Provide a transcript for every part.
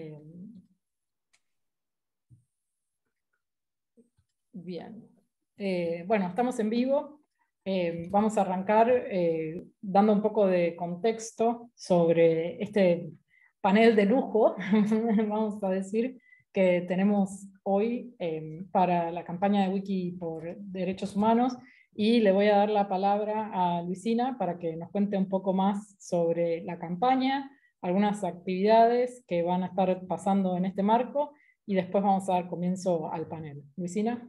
Em, bien, eh, bueno, estamos en vivo. Em, vamos a arrancar eh, dando un poco de contexto sobre este panel de lujo, vamos a decir, que tenemos hoy em, para la campaña de Wiki por Derechos Humanos y le voy a dar la palabra a Luisina para que nos cuente un poco más sobre la campaña, algunas actividades que van a estar pasando en este marco y después vamos a dar comienzo al panel. Luisina.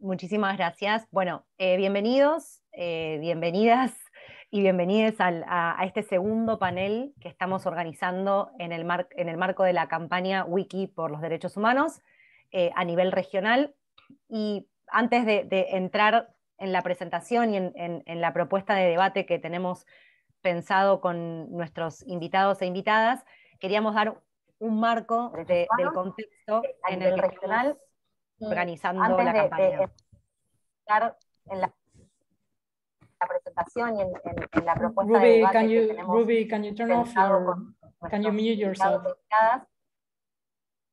Muchísimas gracias. Bueno, eh, bienvenidos, eh, bienvenidas y bienvenidos a, este segundo panel que estamos organizando en el, en el, marco de la campaña Wiki por los Derechos Humanos eh, a nivel regional. Y antes de, entrar en la presentación y en, la propuesta de debate que tenemos pensado con nuestros invitados e invitadas, queríamos dar un marco del contexto eh, en el regional eh, organizando la campaña. en la, presentación y en, la propuesta Ruby, de debate can you, tenemos Ruby, can you turn off your, can you mute yourself? E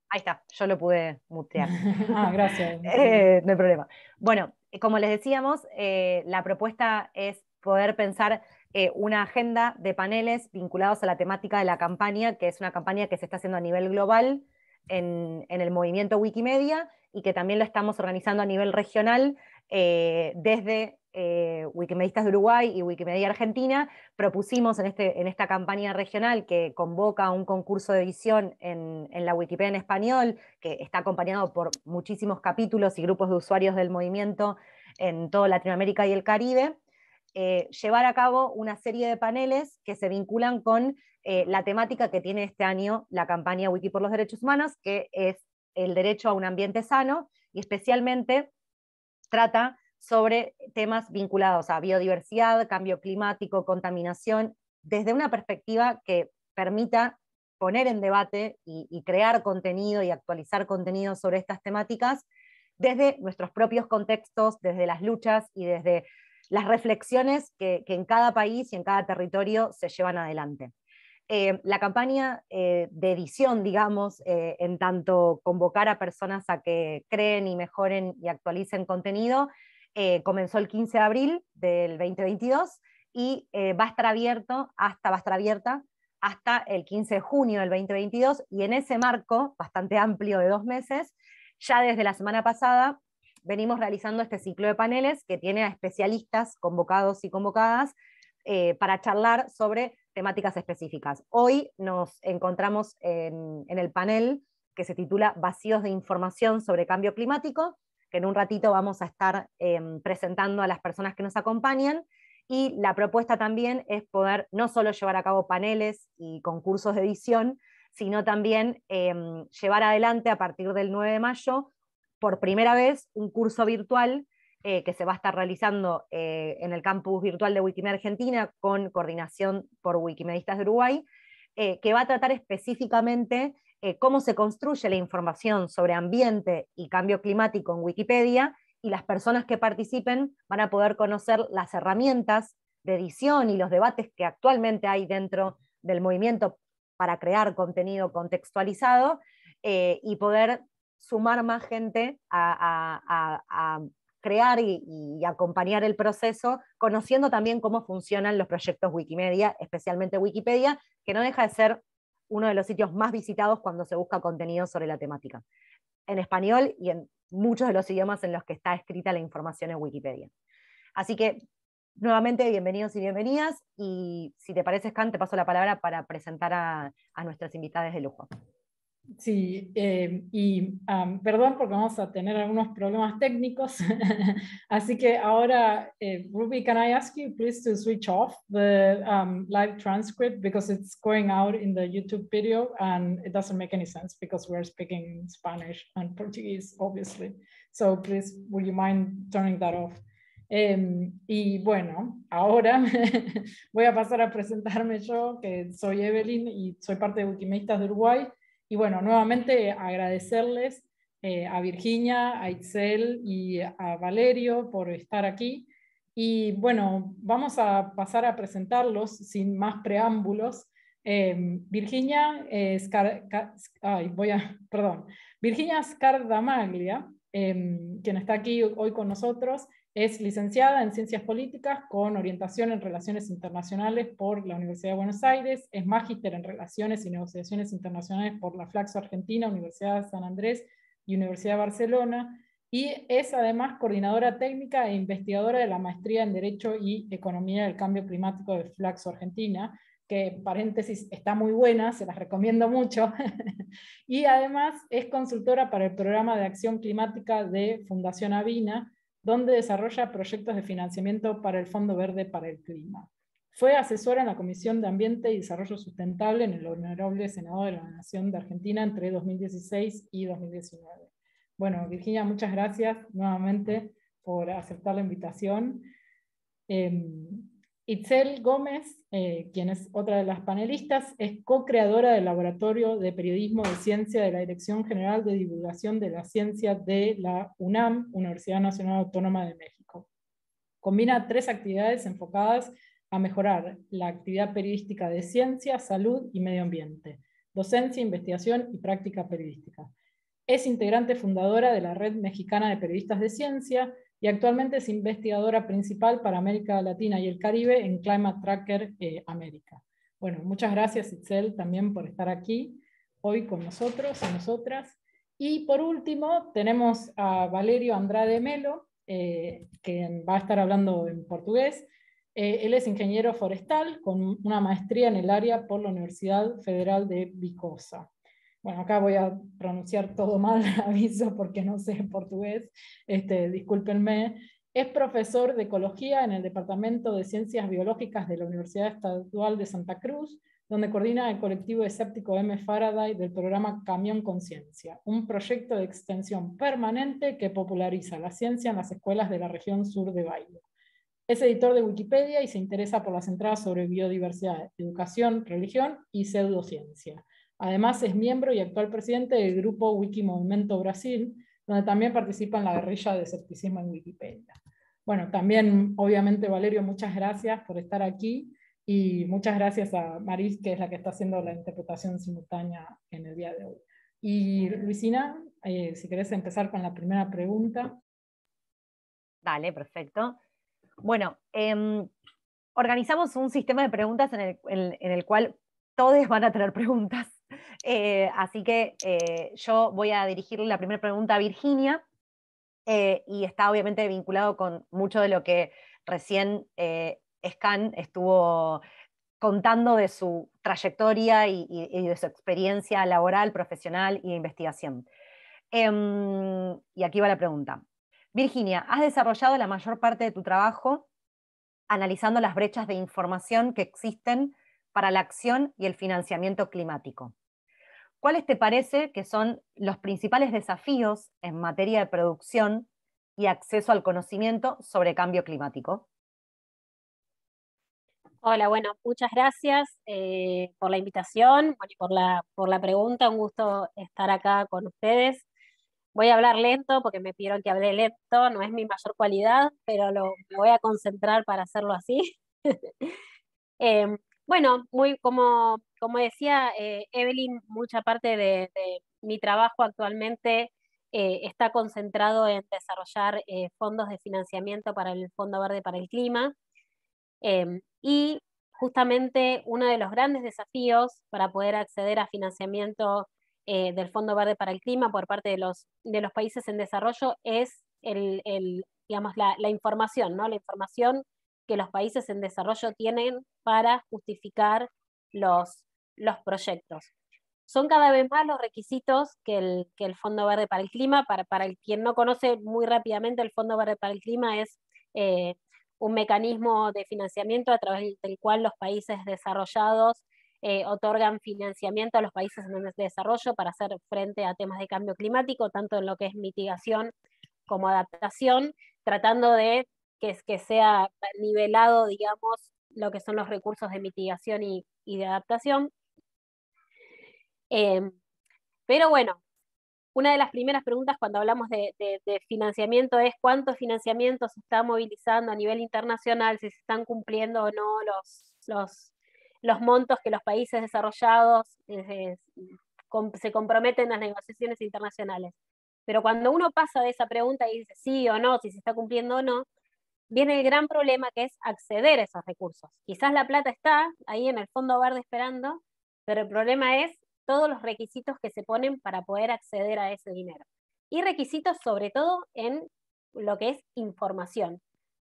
Ahí está, yo lo pude mutear. ah, gracias. Eh, no hay problema. Bueno, como les decíamos, la propuesta es poder pensar eh, una agenda de paneles vinculados a la temática de la campaña, que es una campaña que se está haciendo a nivel global en, el movimiento Wikimedia y que también lo estamos organizando a nivel regional eh, desde eh, Wikimedistas de Uruguay y Wikimedia Argentina. Propusimos en, este, en, esta campaña regional que convoca un concurso de edición en, en la Wikipedia en español, que está acompañado por muchísimos capítulos y grupos de usuarios del movimiento en toda Latinoamérica y el Caribe eh, llevar a cabo una serie de paneles que se vinculan con eh, la temática que tiene este año la campaña Wiki por los Derechos Humanos, que es el derecho a un ambiente sano y especialmente trata sobre temas vinculados a biodiversidad, cambio climático, contaminación, desde una perspectiva que permita poner en debate y, crear contenido y actualizar contenido sobre estas temáticas desde nuestros propios contextos, desde las luchas y desde las reflexiones que, en cada país y en cada territorio se llevan adelante. Eh, la campaña eh, de edición, digamos, eh, en tanto convocar a personas a que creen y mejoren y actualicen contenido, comenzó el 15 de abril del 2022 y va a estar abierto hasta, va a estar abierta hasta el 15 de junio del 2022 y en ese marco bastante amplio de dos meses, ya desde la semana pasada venimos realizando este ciclo de paneles que tiene a especialistas convocados y convocadas eh, para charlar sobre temáticas específicas. Hoy nos encontramos en, el panel que se titula Vacíos de información sobre cambio climático, que en un ratito vamos a estar em, presentando a las personas que nos acompañan. Y la propuesta también es poder no solo llevar a cabo paneles y concursos de edición, sino también em, llevar adelante a partir del 9 de mayo por primera vez un curso virtual eh, que se va a estar realizando eh, en el campus virtual de Wikimedia Argentina con coordinación por Wikimedistas de Uruguay, eh, que va a tratar específicamente cómo se construye la información sobre ambiente y cambio climático en Wikipedia y las personas que participen van a poder conocer las herramientas de edición y los debates que actualmente hay dentro del movimiento para crear contenido contextualizado y poder sumar más gente a, crear y, acompañar el proceso, conociendo también cómo funcionan los proyectos Wikimedia, especialmente Wikipedia, que no deja de ser uno de los sitios más visitados cuando se busca contenido sobre la temática, en español y en muchos de los idiomas en los que está escrita la información en Wikipedia. Así que, nuevamente, bienvenidos y bienvenidas, y si te parece, Scan, te paso la palabra para presentar a, a nuestras invitadas de lujo. Sí, eh, y perdón porque vamos a tener algunos problemas técnicos, así que ahora, eh, Ruby, can I ask you please to switch off the um, live transcript because it's going out in the YouTube video and it doesn't make any sense because we're speaking Spanish and Portuguese, obviously. So please, would you mind turning that off? Em, y bueno, ahora voy a pasar a presentarme yo, que soy Evelyn y soy parte de Wikimedia de Uruguay. Y bueno, nuevamente agradecerles eh, a Virginia, a Itzel y a Valerio por estar aquí. Y bueno, vamos a pasar a presentarlos sin más preámbulos. Eh, Virginia, Ay, voy a, perdón. Virginia Scardamaglia, eh, quien está aquí hoy con nosotros, es licenciada en Ciencias Políticas con orientación en Relaciones Internacionales por la Universidad de Buenos Aires. Es magíster en Relaciones y Negociaciones Internacionales por la Flaxo Argentina, Universidad de San Andrés y Universidad de Barcelona. Y es además coordinadora técnica e investigadora de la maestría en Derecho y Economía del Cambio Climático de Flaxo Argentina, que paréntesis está muy buena, se las recomiendo mucho. y además es consultora para el programa de acción climática de Fundación Avina donde desarrolla proyectos de financiamiento para el Fondo Verde para el Clima. Fue asesora en la Comisión de Ambiente y Desarrollo Sustentable en el Honorable Senado de la Nación de Argentina entre 2016 y 2019. Bueno, Virginia, muchas gracias nuevamente por aceptar la invitación. Em, Itzel Gómez, eh, quien es otra de las panelistas, es co-creadora del Laboratorio de Periodismo de Ciencia de la Dirección General de Divulgación de la Ciencia de la UNAM, Universidad Nacional Autónoma de México. Combina tres actividades enfocadas a mejorar la actividad periodística de ciencia, salud y medio ambiente, docencia, investigación y práctica periodística. Es integrante fundadora de la Red Mexicana de Periodistas de Ciencia, y actualmente es investigadora principal para América Latina y el Caribe en Climate Tracker eh, América. Bueno, muchas gracias Itzel también por estar aquí hoy con nosotros y nosotras. Y por último, tenemos a Valerio Andrade Melo, eh, que va a estar hablando en portugués. Eh, él es ingeniero forestal con una maestría en el área por la Universidad Federal de Vicosa bueno, acá voy a pronunciar todo mal, aviso porque no sé portugués, este, discúlpenme, es profesor de ecología en el Departamento de Ciencias Biológicas de la Universidad Estadual de Santa Cruz, donde coordina el colectivo escéptico M. Faraday del programa Camión Conciencia, un proyecto de extensión permanente que populariza la ciencia en las escuelas de la región sur de Bahía. Es editor de Wikipedia y se interesa por las entradas sobre biodiversidad, educación, religión y pseudociencia. Además, es miembro y actual presidente del grupo Wikimovimento Brasil, donde también participa en la guerrilla de certicismo en Wikipedia. Bueno, también, obviamente, Valerio, muchas gracias por estar aquí y muchas gracias a Maris, que es la que está haciendo la interpretación simultánea en el día de hoy. Y Luisina, eh, si querés empezar con la primera pregunta. Dale, perfecto. Bueno, em, organizamos un sistema de preguntas en el, en el cual todos van a tener preguntas. Eh, así que eh, yo voy a dirigirle la primera pregunta a Virginia eh, y está obviamente vinculado con mucho de lo que recién Scan estuvo contando de su trayectoria y, y, de su experiencia laboral, profesional y de investigación. Em, y aquí va la pregunta. Virginia, has desarrollado la mayor parte de tu trabajo analizando las brechas de información que existen para la acción y el financiamiento climático. ¿cuáles te parece que son los principales desafíos en materia de producción y acceso al conocimiento sobre cambio climático? Hola, bueno, muchas gracias eh, por la invitación y por la, por la pregunta. Un gusto estar acá con ustedes. Voy a hablar lento porque me pidieron que hable lento, no es mi mayor cualidad, pero lo, voy a concentrar para hacerlo así. Em, bueno, muy como como decía eh, Evelyn, mucha parte de, mi trabajo actualmente eh, está concentrado en desarrollar eh, fondos de financiamiento para el Fondo Verde para el Clima. Em, y justamente uno de los grandes desafíos para poder acceder a financiamiento del Fondo Verde para el Clima por parte de los, países en desarrollo es el, la información, ¿no? la información que los países en desarrollo tienen para justificar los, los proyectos. Son cada vez más los requisitos que el, el Fondo Verde para el Clima, para, para el, quien no conoce muy rápidamente, el Fondo Verde para el Clima es eh, un mecanismo de financiamiento a través del cual los países desarrollados eh, otorgan financiamiento a los países en desarrollo para hacer frente a temas de cambio climático, tanto en lo que es mitigación como adaptación, tratando de que, que sea nivelado, digamos, lo que son los recursos de mitigación y, de adaptación. Eh, pero bueno, una de las primeras preguntas cuando hablamos de, financiamiento es cuánto financiamiento se está movilizando a nivel internacional, si se están cumpliendo o no los, los, montos que los países desarrollados eh, se comprometen en las negociaciones internacionales. Pero cuando uno pasa de esa pregunta y dice sí o no, si se está cumpliendo o no, viene el gran problema que es acceder a esos recursos. Quizás la plata está ahí en el fondo verde esperando, pero el problema es todos los requisitos que se ponen para poder acceder a ese dinero. Y requisitos sobre todo en lo que es información.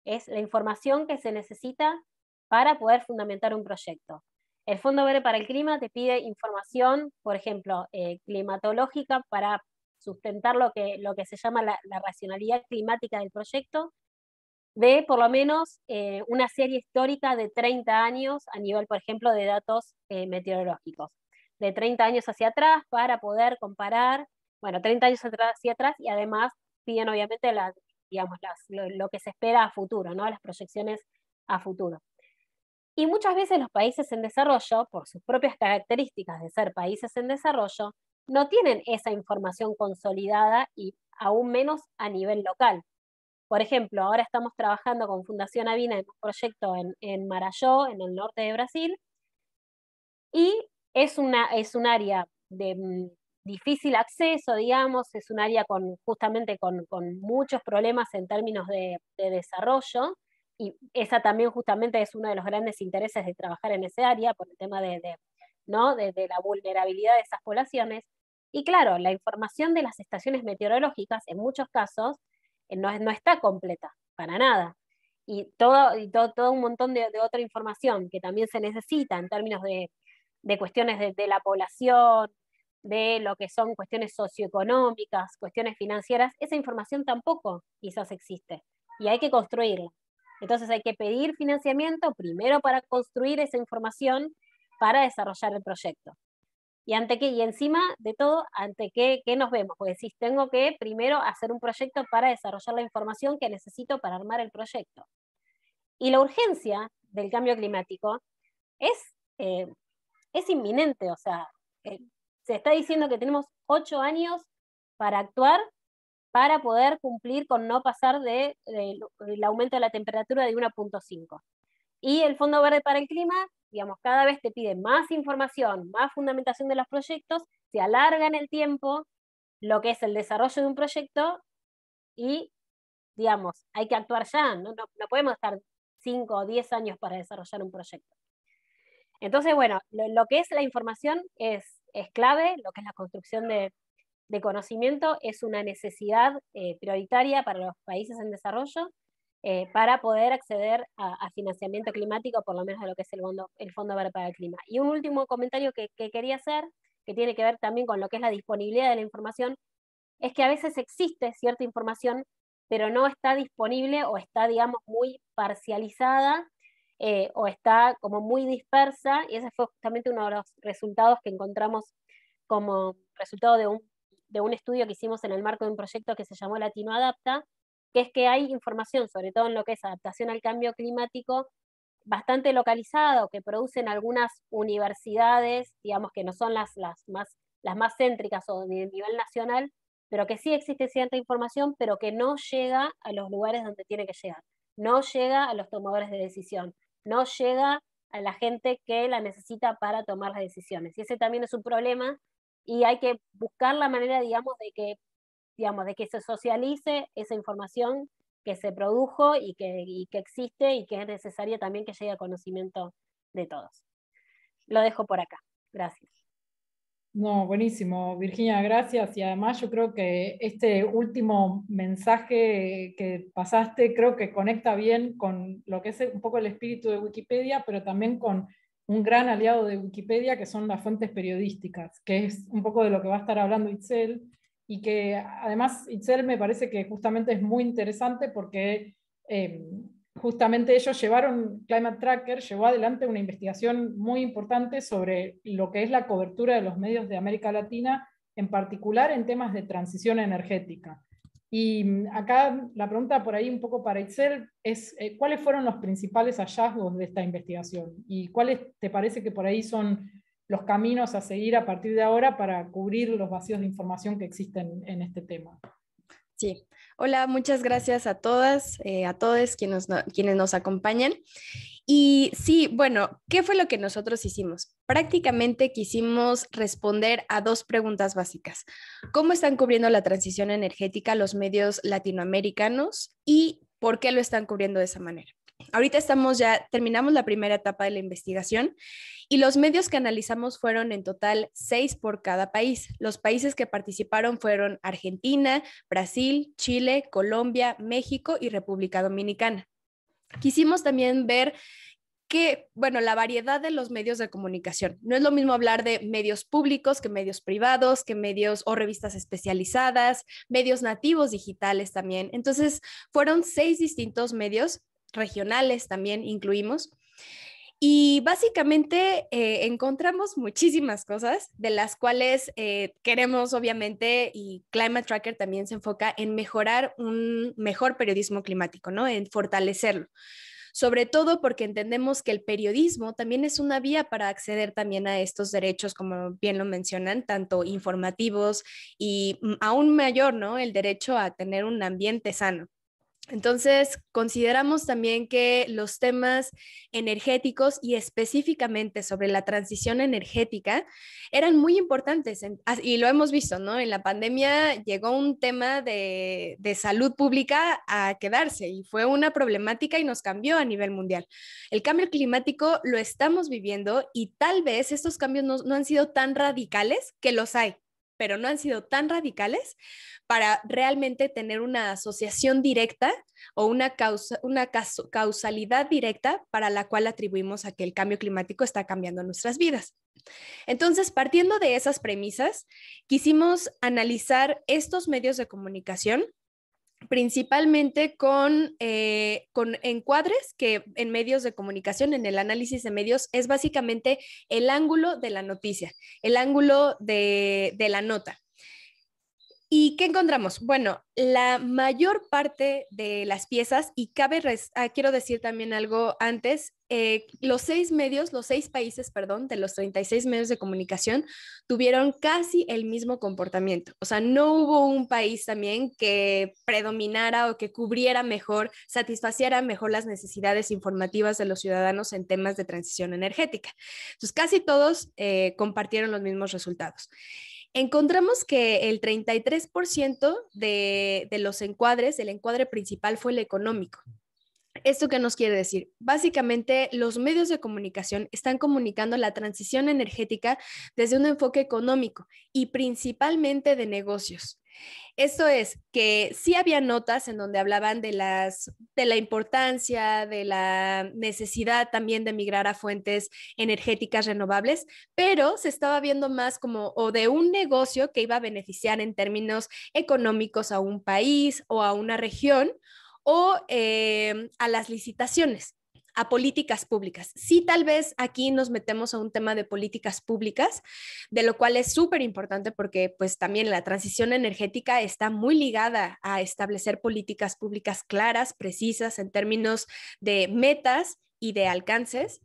Es la información que se necesita para poder fundamentar un proyecto. El Fondo Verde para el Clima te pide información, por ejemplo, eh, climatológica para sustentar lo que, se llama la racionalidad climática del proyecto, de por lo menos eh, una serie histórica de 30 años a nivel, por ejemplo, de datos eh, meteorológicos, de 30 años hacia atrás para poder comparar, bueno, 30 años hacia atrás y además tienen obviamente lo, que se espera a futuro, ¿no? las proyecciones a futuro. Y muchas veces los países en desarrollo, por sus propias características de ser países en desarrollo, no tienen esa información consolidada y aún menos a nivel local. Por ejemplo, ahora estamos trabajando con Fundación Avina en un proyecto en, en Marayó, en el norte de Brasil, y es, una, es un área de mm, difícil acceso, digamos, es un área con, justamente con, muchos problemas en términos de, desarrollo, y esa también justamente es uno de los grandes intereses de trabajar en esa área por el tema de, ¿no? de, la vulnerabilidad de esas poblaciones. Y claro, la información de las estaciones meteorológicas en muchos casos eh, no, está completa, para nada. Y todo, un montón de, otra información que también se necesita en términos de, cuestiones de la población, de lo que son cuestiones socioeconómicas, cuestiones financieras, esa información tampoco quizás existe y hay que construirla. Entonces hay que pedir financiamiento primero para construir esa información para desarrollar el proyecto y ante qué, y encima de todo, ante qué, nos vemos, porque decís, tengo que primero hacer un proyecto para desarrollar la información que necesito para armar el proyecto. Y la urgencia del cambio climático es, eh, es inminente, o sea, eh, se está diciendo que tenemos ocho años para actuar, para poder cumplir con no pasar del de, el aumento de la temperatura de 1.5. Y el Fondo Verde para el Clima digamos, cada vez te piden más información, más fundamentación de los proyectos, se alarga en el tiempo lo que es el desarrollo de un proyecto y, digamos, hay que actuar ya, no, podemos estar 5 o 10 años para desarrollar un proyecto. Entonces, bueno, lo, que es la información es, clave, lo que es la construcción de, conocimiento es una necesidad eh, prioritaria para los países en desarrollo eh, para poder acceder a, financiamiento climático, por lo menos de lo que es el, el Fondo Verde para el Clima. Y un último comentario que, quería hacer, que tiene que ver también con lo que es la disponibilidad de la información, es que a veces existe cierta información, pero no está disponible o está, digamos, muy parcializada eh, o está como muy dispersa, y ese fue justamente uno de los resultados que encontramos como resultado de un, estudio que hicimos en el marco de un proyecto que se llamó Latino Adapta, que es que hay información, sobre todo en lo que es adaptación al cambio climático, bastante localizado, que producen algunas universidades, digamos que no son las, las, más, las más céntricas o de nivel nacional, pero que sí existe cierta información, pero que no llega a los lugares donde tiene que llegar, no llega a los tomadores de decisión, no llega a la gente que la necesita para tomar las decisiones. Y ese también es un problema y hay que buscar la manera, digamos, de que digamos, de que se socialice esa información que se produjo y que, y que existe y que es necesaria también que llegue a conocimiento de todos. Lo dejo por acá. Gracias. No, buenísimo, Virginia, gracias. Y además yo creo que este último mensaje que pasaste creo que conecta bien con lo que es un poco el espíritu de Wikipedia, pero también con un gran aliado de Wikipedia que son las fuentes periodísticas, que es un poco de lo que va a estar hablando Itzel y que además Itzel me parece que justamente es muy interesante porque eh, justamente ellos llevaron, Climate Tracker llevó adelante una investigación muy importante sobre lo que es la cobertura de los medios de América Latina, en particular en temas de transición energética. Y mm, acá la pregunta por ahí un poco para Itzel es, eh, ¿cuáles fueron los principales hallazgos de esta investigación? ¿Y cuáles te parece que por ahí son los caminos a seguir a partir de ahora para cubrir los vacíos de información que existen en este tema. Sí, hola, muchas gracias a todas, eh, a todos quienes, quienes nos acompañan. Y sí, bueno, ¿qué fue lo que nosotros hicimos? Prácticamente quisimos responder a dos preguntas básicas. ¿Cómo están cubriendo la transición energética los medios latinoamericanos y por qué lo están cubriendo de esa manera? Ahorita estamos ya, terminamos la primera etapa de la investigación y los medios que analizamos fueron en total seis por cada país. Los países que participaron fueron Argentina, Brasil, Chile, Colombia, México y República Dominicana. Quisimos también ver que, bueno, la variedad de los medios de comunicación. No es lo mismo hablar de medios públicos que medios privados, que medios o revistas especializadas, medios nativos digitales también. Entonces, fueron seis distintos medios regionales también incluimos. Y básicamente eh, encontramos muchísimas cosas de las cuales eh, queremos, obviamente, y Climate Tracker también se enfoca en mejorar un mejor periodismo climático, ¿no? En fortalecerlo. Sobre todo porque entendemos que el periodismo también es una vía para acceder también a estos derechos, como bien lo mencionan, tanto informativos y mm, aún mayor, ¿no? El derecho a tener un ambiente sano. Entonces, consideramos también que los temas energéticos y específicamente sobre la transición energética eran muy importantes y lo hemos visto, ¿no? En la pandemia llegó un tema de, salud pública a quedarse y fue una problemática y nos cambió a nivel mundial. El cambio climático lo estamos viviendo y tal vez estos cambios no han sido tan radicales que los hay, pero no han sido tan radicales para realmente tener una asociación directa o una, una causalidad directa para la cual atribuimos a que el cambio climático está cambiando nuestras vidas. Entonces, partiendo de esas premisas, quisimos analizar estos medios de comunicación principalmente con, eh, con, encuadres que en medios de comunicación, en el análisis de medios, es básicamente el ángulo de la noticia, el ángulo de, de la nota. ¿Y qué encontramos? Bueno, la mayor parte de las piezas, y cabe, ah, quiero decir también algo antes, eh, los seis medios, los seis países, perdón, de los 36 medios de comunicación tuvieron casi el mismo comportamiento. O sea, no hubo un país también que predominara o que cubriera mejor, satisfaciera mejor las necesidades informativas de los ciudadanos en temas de transición energética. Entonces, casi todos eh, compartieron los mismos resultados encontramos que el 33% de, los encuadres, el encuadre principal fue el económico. ¿Esto qué nos quiere decir? Básicamente, los medios de comunicación están comunicando la transición energética desde un enfoque económico y principalmente de negocios. Esto es que sí había notas en donde hablaban de, las, de la importancia, de la necesidad también de migrar a fuentes energéticas renovables, pero se estaba viendo más como o de un negocio que iba a beneficiar en términos económicos a un país o a una región o eh, a las licitaciones a políticas públicas. Sí, tal vez aquí nos metemos a un tema de políticas públicas, de lo cual es súper importante porque pues también la transición energética está muy ligada a establecer políticas públicas claras, precisas en términos de metas y de alcances,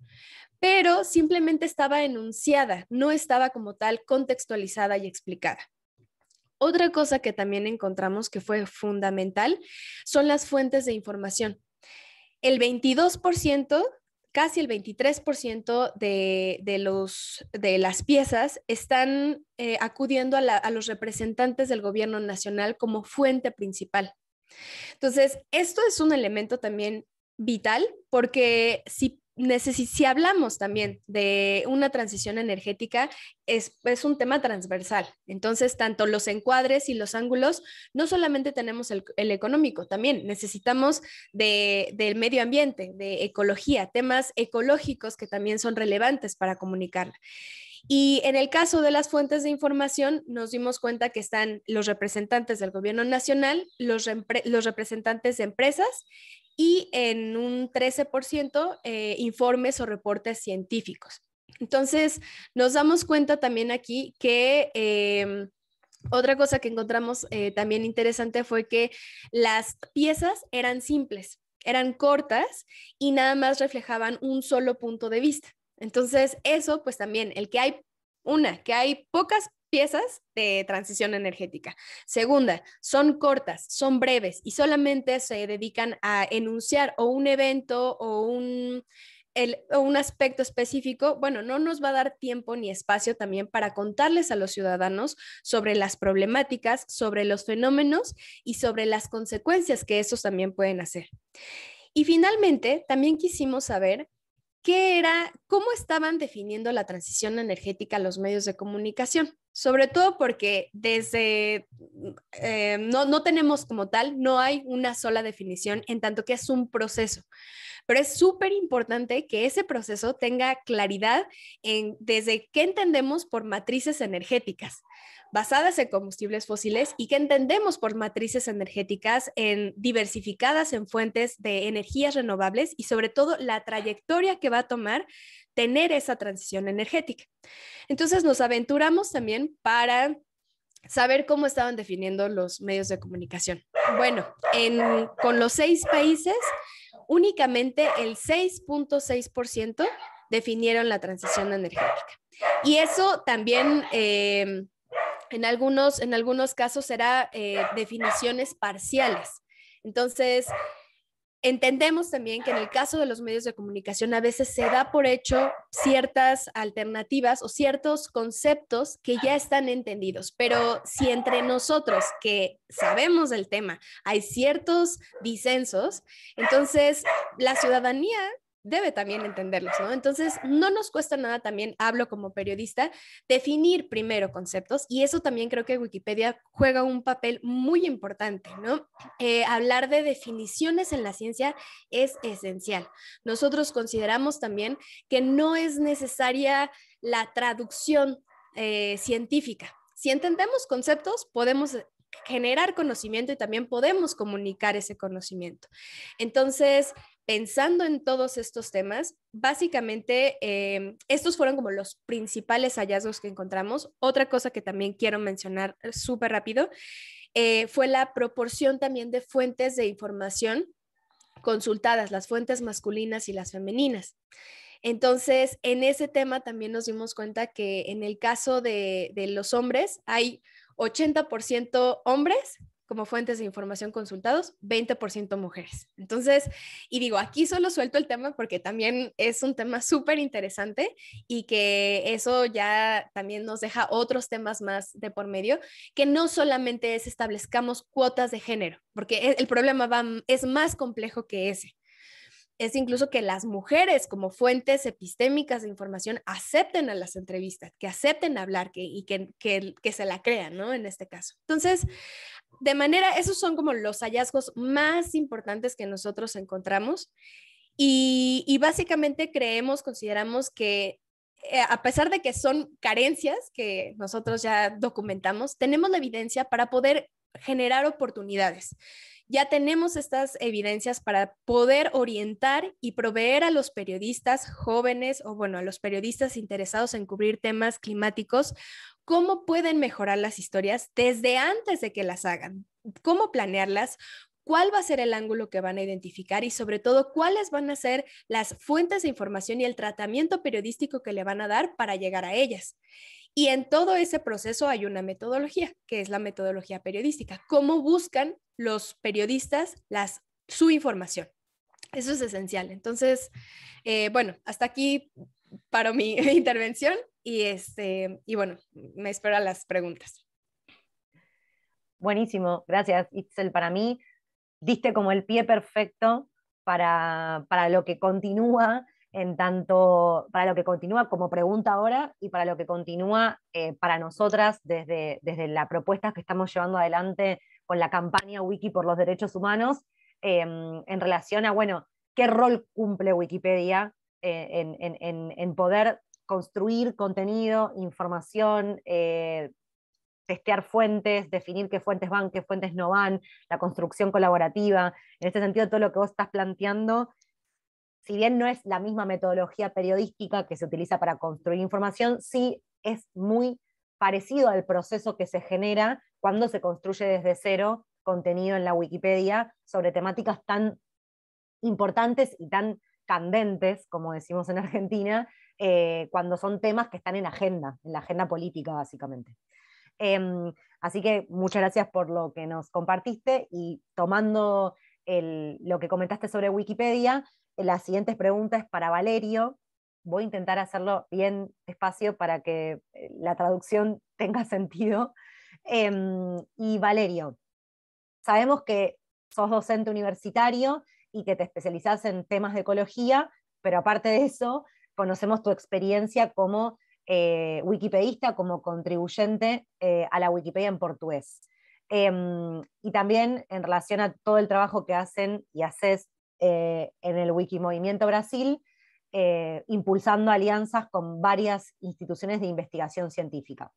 pero simplemente estaba enunciada, no estaba como tal contextualizada y explicada. Otra cosa que también encontramos que fue fundamental son las fuentes de información el 22%, casi el 23% de, de, los, de las piezas están eh, acudiendo a, a los representantes del gobierno nacional como fuente principal. Entonces, esto es un elemento también vital porque si si hablamos también de una transición energética, es, un tema transversal. Entonces, tanto los encuadres y los ángulos, no solamente tenemos el, económico, también necesitamos del medio ambiente, de ecología, temas ecológicos que también son relevantes para comunicarla. Y en el caso de las fuentes de información, nos dimos cuenta que están los representantes del gobierno nacional, los representantes de empresas y en un 13% eh, informes o reportes científicos. Entonces, nos damos cuenta también aquí que... Em, otra cosa que encontramos eh, también interesante fue que las piezas eran simples, eran cortas y nada más reflejaban un solo punto de vista. Entonces, eso pues también, el que hay una, que hay pocas piezas de transición energética. Segunda, son cortas, son breves y solamente se dedican a enunciar o un evento o un, aspecto específico. Bueno, no nos va a dar tiempo ni espacio también para contarles a los ciudadanos sobre las problemáticas, sobre los fenómenos y sobre las consecuencias que esos también pueden hacer. Y finalmente, también quisimos saber ¿qué era, cómo estaban definiendo la transición energética los medios de comunicación? Sobre todo porque desde, eh, no, no tenemos como tal, no hay una sola definición en tanto que es un proceso, pero es súper importante que ese proceso tenga claridad en desde qué entendemos por matrices energéticas basadas en combustibles fósiles y que entendemos por matrices energéticas en, diversificadas en fuentes de energías renovables y sobre todo la trayectoria que va a tomar tener esa transición energética. Entonces nos aventuramos también para saber cómo estaban definiendo los medios de comunicación. Bueno, con los seis países, únicamente el 6.6% definieron la transición energética. Y eso también eh, en algunos, en algunos casos será eh, definiciones parciales. Entonces, entendemos también que en el caso de los medios de comunicación a veces se da por hecho ciertas alternativas o ciertos conceptos que ya están entendidos, pero si entre nosotros que sabemos del tema hay ciertos disensos, entonces la ciudadanía debe también entenderlos, ¿no? Entonces, no nos cuesta nada, también hablo como periodista, definir primero conceptos y eso también creo que Wikipedia juega un papel muy importante, ¿no? Eh, hablar de definiciones en la ciencia es esencial. Nosotros consideramos también que no es necesaria la traducción eh, científica. Si entendemos conceptos, podemos generar conocimiento y también podemos comunicar ese conocimiento. Entonces, pensando en todos estos temas, básicamente eh, estos fueron como los principales hallazgos que encontramos. Otra cosa que también quiero mencionar eh, súper rápido eh, fue la proporción también de fuentes de información consultadas, las fuentes masculinas y las femeninas. Entonces, en ese tema también nos dimos cuenta que en el caso de, de los hombres hay 80% hombres como fuentes de información consultados, 20% mujeres. Entonces, y digo, aquí solo suelto el tema porque también es un tema súper interesante y que eso ya también nos deja otros temas más de por medio, que no solamente es establezcamos cuotas de género, porque el problema va, es más complejo que ese es incluso que las mujeres como fuentes epistémicas de información acepten a las entrevistas, que acepten hablar y que, que, que, se la crean, ¿no? En este caso. Entonces, de manera, esos son como los hallazgos más importantes que nosotros encontramos. Y, básicamente creemos, consideramos que eh, a pesar de que son carencias que nosotros ya documentamos, tenemos la evidencia para poder generar oportunidades ya tenemos estas evidencias para poder orientar y proveer a los periodistas jóvenes o, bueno, a los periodistas interesados en cubrir temas climáticos, cómo pueden mejorar las historias desde antes de que las hagan, cómo planearlas, cuál va a ser el ángulo que van a identificar y sobre todo cuáles van a ser las fuentes de información y el tratamiento periodístico que le van a dar para llegar a ellas. Y en todo ese proceso hay una metodología, que es la metodología periodística. ¿Cómo buscan los periodistas las, su información? Eso es esencial. Entonces, eh, bueno, hasta aquí paro mi intervención y, este, y bueno, me espero las preguntas. Buenísimo, gracias Itzel. Para mí, diste como el pie perfecto para, para lo que continúa en tanto para lo que continúa como pregunta ahora y para lo que continúa eh, para nosotras desde, desde la propuesta que estamos llevando adelante con la campaña Wiki por los Derechos Humanos, eh, en relación a, bueno, qué rol cumple Wikipedia eh, en, poder construir contenido, información, testear fuentes, definir qué fuentes van, qué fuentes no van, la construcción colaborativa. En este sentido, todo lo que vos estás planteando si bien no es la misma metodología periodística que se utiliza para construir información, sí es muy parecido al proceso que se genera cuando se construye desde cero contenido en la Wikipedia sobre temáticas tan importantes y tan candentes, como decimos en Argentina, eh, cuando son temas que están en agenda, en la agenda política básicamente. Em, así que muchas gracias por lo que nos compartiste y tomando lo que comentaste sobre Wikipedia, eh, las siguientes preguntas para Valerio. Voy a intentar hacerlo bien despacio para que eh, la traducción tenga sentido. Em, y Valerio, sabemos que sos docente universitario y que te especializás en temas de ecología, pero aparte de eso, conocemos tu experiencia como eh, wikipedista, como contribuyente a la Wikipedia en portugués. Em, y también en relación a todo el trabajo que hacen y haces eh, en el Wikimovimiento Brasil, eh, impulsando alianzas con varias instituciones de investigación científica.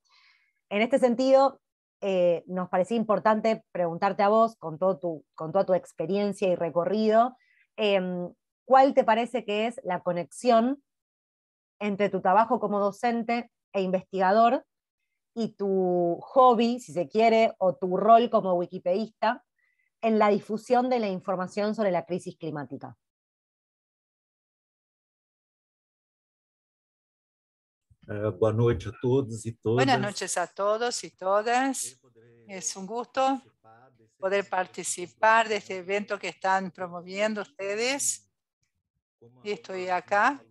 En este sentido, eh, nos parecía importante preguntarte a vos, con, tu, con toda tu experiencia y recorrido, em, ¿cuál te parece que es la conexión entre tu trabajo como docente e investigador y tu hobby, si se quiere, o tu rol como wikipedista, en la difusión de la información sobre la crisis climática? Eh, noches a todos y todas. Buenas noches a todos y todas. Es un gusto poder participar de este evento que están promoviendo ustedes. Y estoy acá,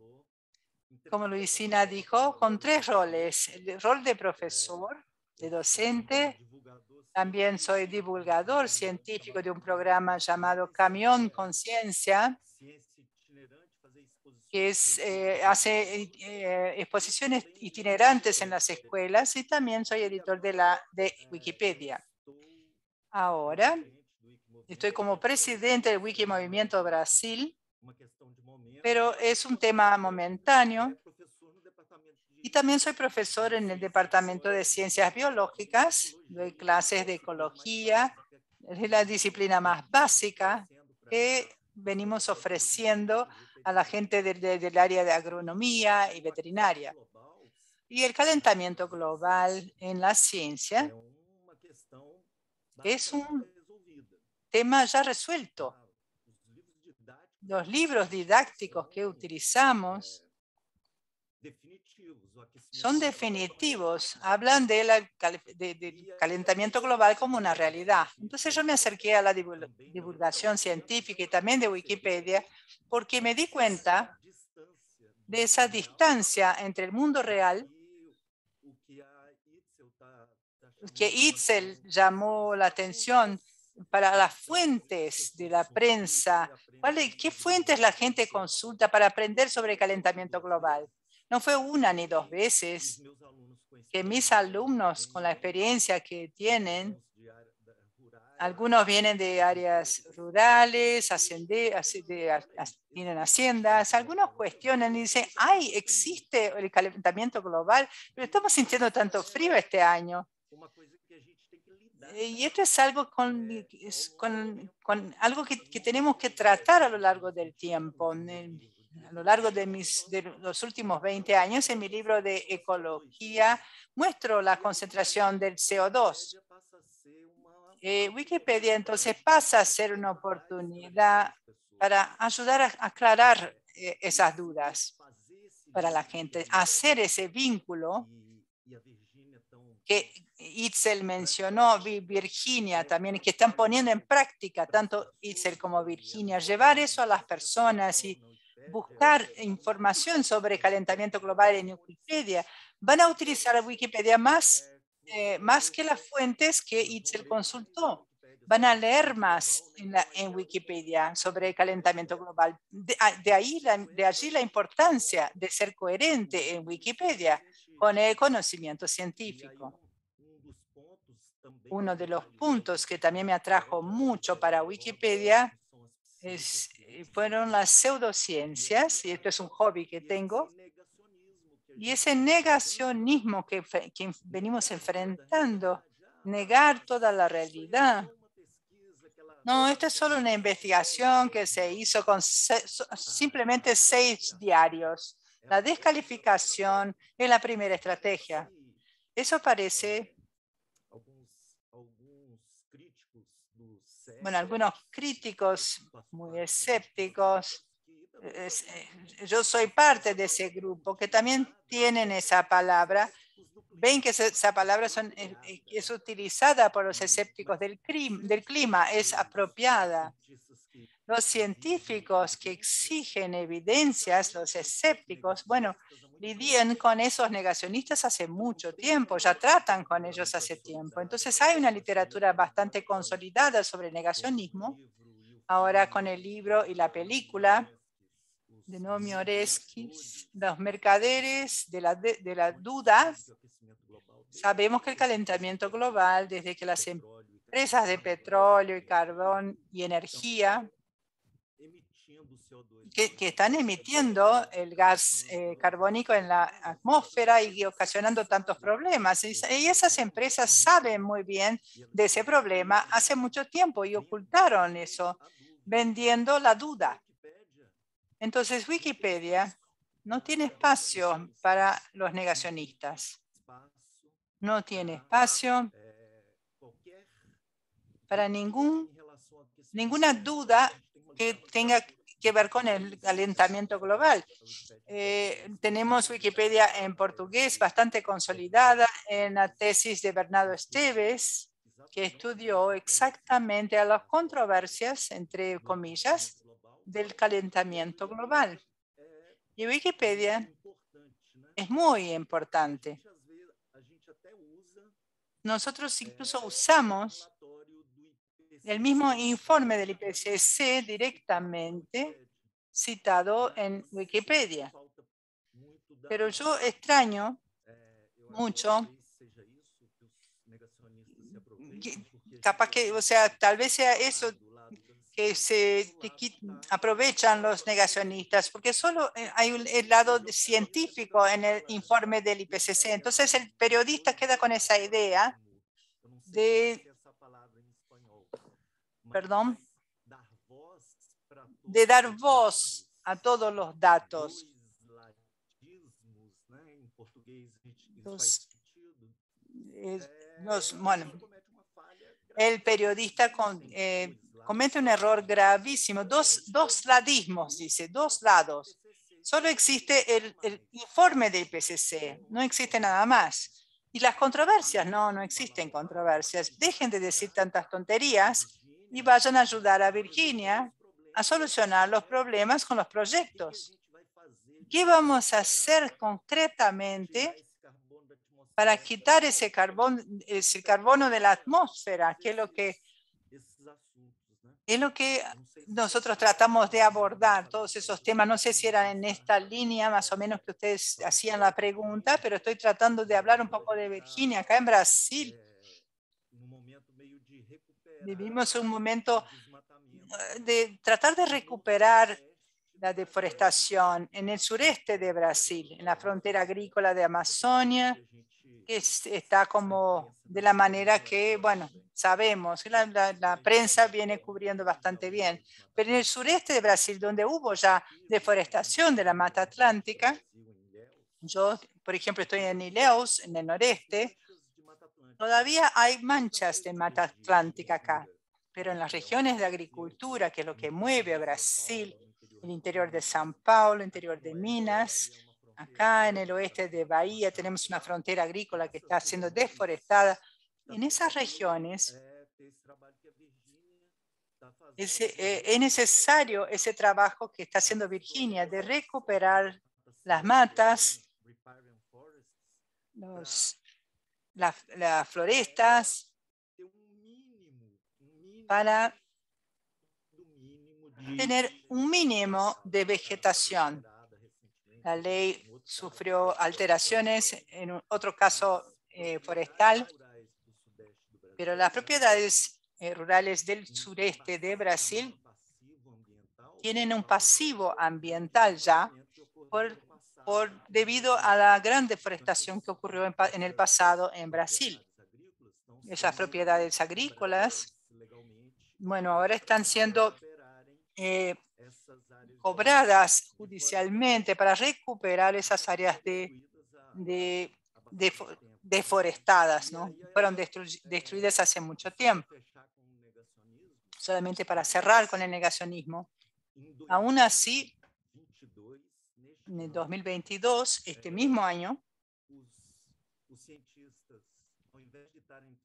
como Luisina dijo, con tres roles. El rol de profesor, de docente también soy divulgador científico de un programa llamado Camión Conciencia, que eh, hace eh, exposiciones itinerantes en las escuelas y también soy editor de, la, de Wikipedia. Ahora estoy como presidente del Wikimovimiento Brasil, pero es un tema momentáneo y también soy profesor en el Departamento de Ciencias Biológicas. Doy clases de ecología. Es la disciplina más básica que venimos ofreciendo a la gente del, área de agronomía y veterinaria. Y el calentamiento global en la ciencia es un tema ya resuelto. Los libros didácticos que utilizamos son definitivos, hablan de del calentamiento global como una realidad. Entonces yo me acerqué a la divulgación científica y también de Wikipedia porque me di cuenta de esa distancia entre el mundo real que Itzel llamó la atención para las fuentes de la prensa. ¿Qué fuentes la gente consulta para aprender sobre el calentamiento global? No fue una ni dos veces que mis alumnos, con la experiencia que tienen, algunos vienen de áreas rurales, de, tienen haciendas, algunos cuestionan y dicen, ay, existe el calentamiento global, pero estamos sintiendo tanto frío este año. Eh, y esto es algo con, con, algo que, que, tenemos que tratar a lo largo del tiempo a lo largo de, mis, de los últimos 20 años, en mi libro de ecología, muestro la concentración del CO2. Eh, Wikipedia entonces pasa a ser una oportunidad para ayudar a aclarar eh, esas dudas para la gente, hacer ese vínculo que Itzel mencionó, Virginia también, que están poniendo en práctica tanto Itzel como Virginia, llevar eso a las personas y buscar información sobre calentamiento global en Wikipedia, van a utilizar a Wikipedia más, eh, más que las fuentes que Itzel consultó. Van a leer más en, Wikipedia sobre el calentamiento global. De, ah, ahí de allí la importancia de ser coherente en Wikipedia con el conocimiento científico. Uno de los puntos que también me atrajo mucho para Wikipedia es, eh, fueron las pseudociencias, y esto es un hobby que tengo, y ese negacionismo que, venimos enfrentando, negar toda la realidad. No, esto es solo una investigación que se hizo con simplemente seis diarios. La descalificación es la primera estrategia. Eso parece bueno, algunos críticos muy escépticos. Eh, yo soy parte de ese grupo que también tienen esa palabra. Ven que esa palabra es utilizada por los escépticos del clima, es apropiada. Los científicos que exigen evidencias, los escépticos, bueno, lidien con esos negacionistas hace mucho tiempo, ya tratan con ellos hace tiempo. Entonces hay una literatura bastante consolidada sobre negacionismo. Ahora con el libro y la película de Nomi Oreski, Los mercaderes de la, de, de la duda, sabemos que el calentamiento global, desde que las empresas de petróleo y carbón y energía que, están emitiendo el gas eh, carbónico en la atmósfera y ocasionando tantos problemas. Y, y esas empresas saben muy bien de ese problema hace mucho tiempo y ocultaron eso, vendiendo la duda. Entonces, Wikipedia no tiene espacio para los negacionistas. No tiene espacio eh, para ningún, ninguna duda que tenga que ver con el calentamiento global. Eh, tenemos Wikipedia en portugués bastante consolidada en la tesis de Bernardo Esteves, que estudió exactamente a las controversias, entre comillas, del calentamiento global. Y Wikipedia es muy importante. Nosotros incluso usamos el mismo informe del IPCC directamente citado en Wikipedia. Pero yo extraño mucho, capaz que, o sea, tal vez sea eso que se aprovechan los negacionistas, porque solo eh, hay un, el lado científico en el informe del IPCC. Entonces el periodista queda con esa idea de perdón, de dar voz a todos los datos. el periodista eh, comete un error gravísimo. Dos, dos ladismos, dice, dos lados. Solo existe el, el, informe del PCC, no existe nada más. Y las controversias, no, no existen controversias. Dejen de decir tantas tonterías y vayan a ayudar a Virginia a solucionar los problemas con los proyectos. ¿Qué vamos a hacer concretamente para quitar ese, carbón, ese carbono de la atmósfera, que lo que es lo que nosotros tratamos de abordar, todos esos temas. No sé si eran en esta línea más o menos que ustedes hacían la pregunta, pero estoy tratando de hablar un poco de Virginia. Acá en Brasil vivimos un momento eh, de tratar de recuperar la deforestación en el sureste de Brasil, en la frontera agrícola de Amazonia, que está como de la manera que, bueno, sabemos, la, la, prensa viene cubriendo bastante bien, pero en el sureste de Brasil, donde hubo ya deforestación de la mata atlántica, yo, por ejemplo, estoy en Ileus, en el noreste, Todavía hay manchas de mata atlántica acá, pero en las regiones de agricultura, que es lo que mueve a Brasil, el interior de São Paulo, el interior de Minas, acá en el oeste de Bahía tenemos una frontera agrícola que está siendo deforestada. En esas regiones es, eh, es necesario ese trabajo que está haciendo Virginia de recuperar las matas, los las, las florestas para tener un mínimo de vegetación. La ley sufrió alteraciones en otro caso eh, forestal, pero las propiedades eh, rurales del sureste de Brasil tienen un pasivo ambiental ya por por, debido a la gran deforestación que ocurrió en, el pasado en Brasil. Esas propiedades agrícolas, bueno, ahora están siendo eh, cobradas judicialmente para recuperar esas áreas de, deforestadas, ¿no? Fueron destruidas hace mucho tiempo. Solamente para cerrar con el negacionismo. Aún así, en 2022, este mismo año,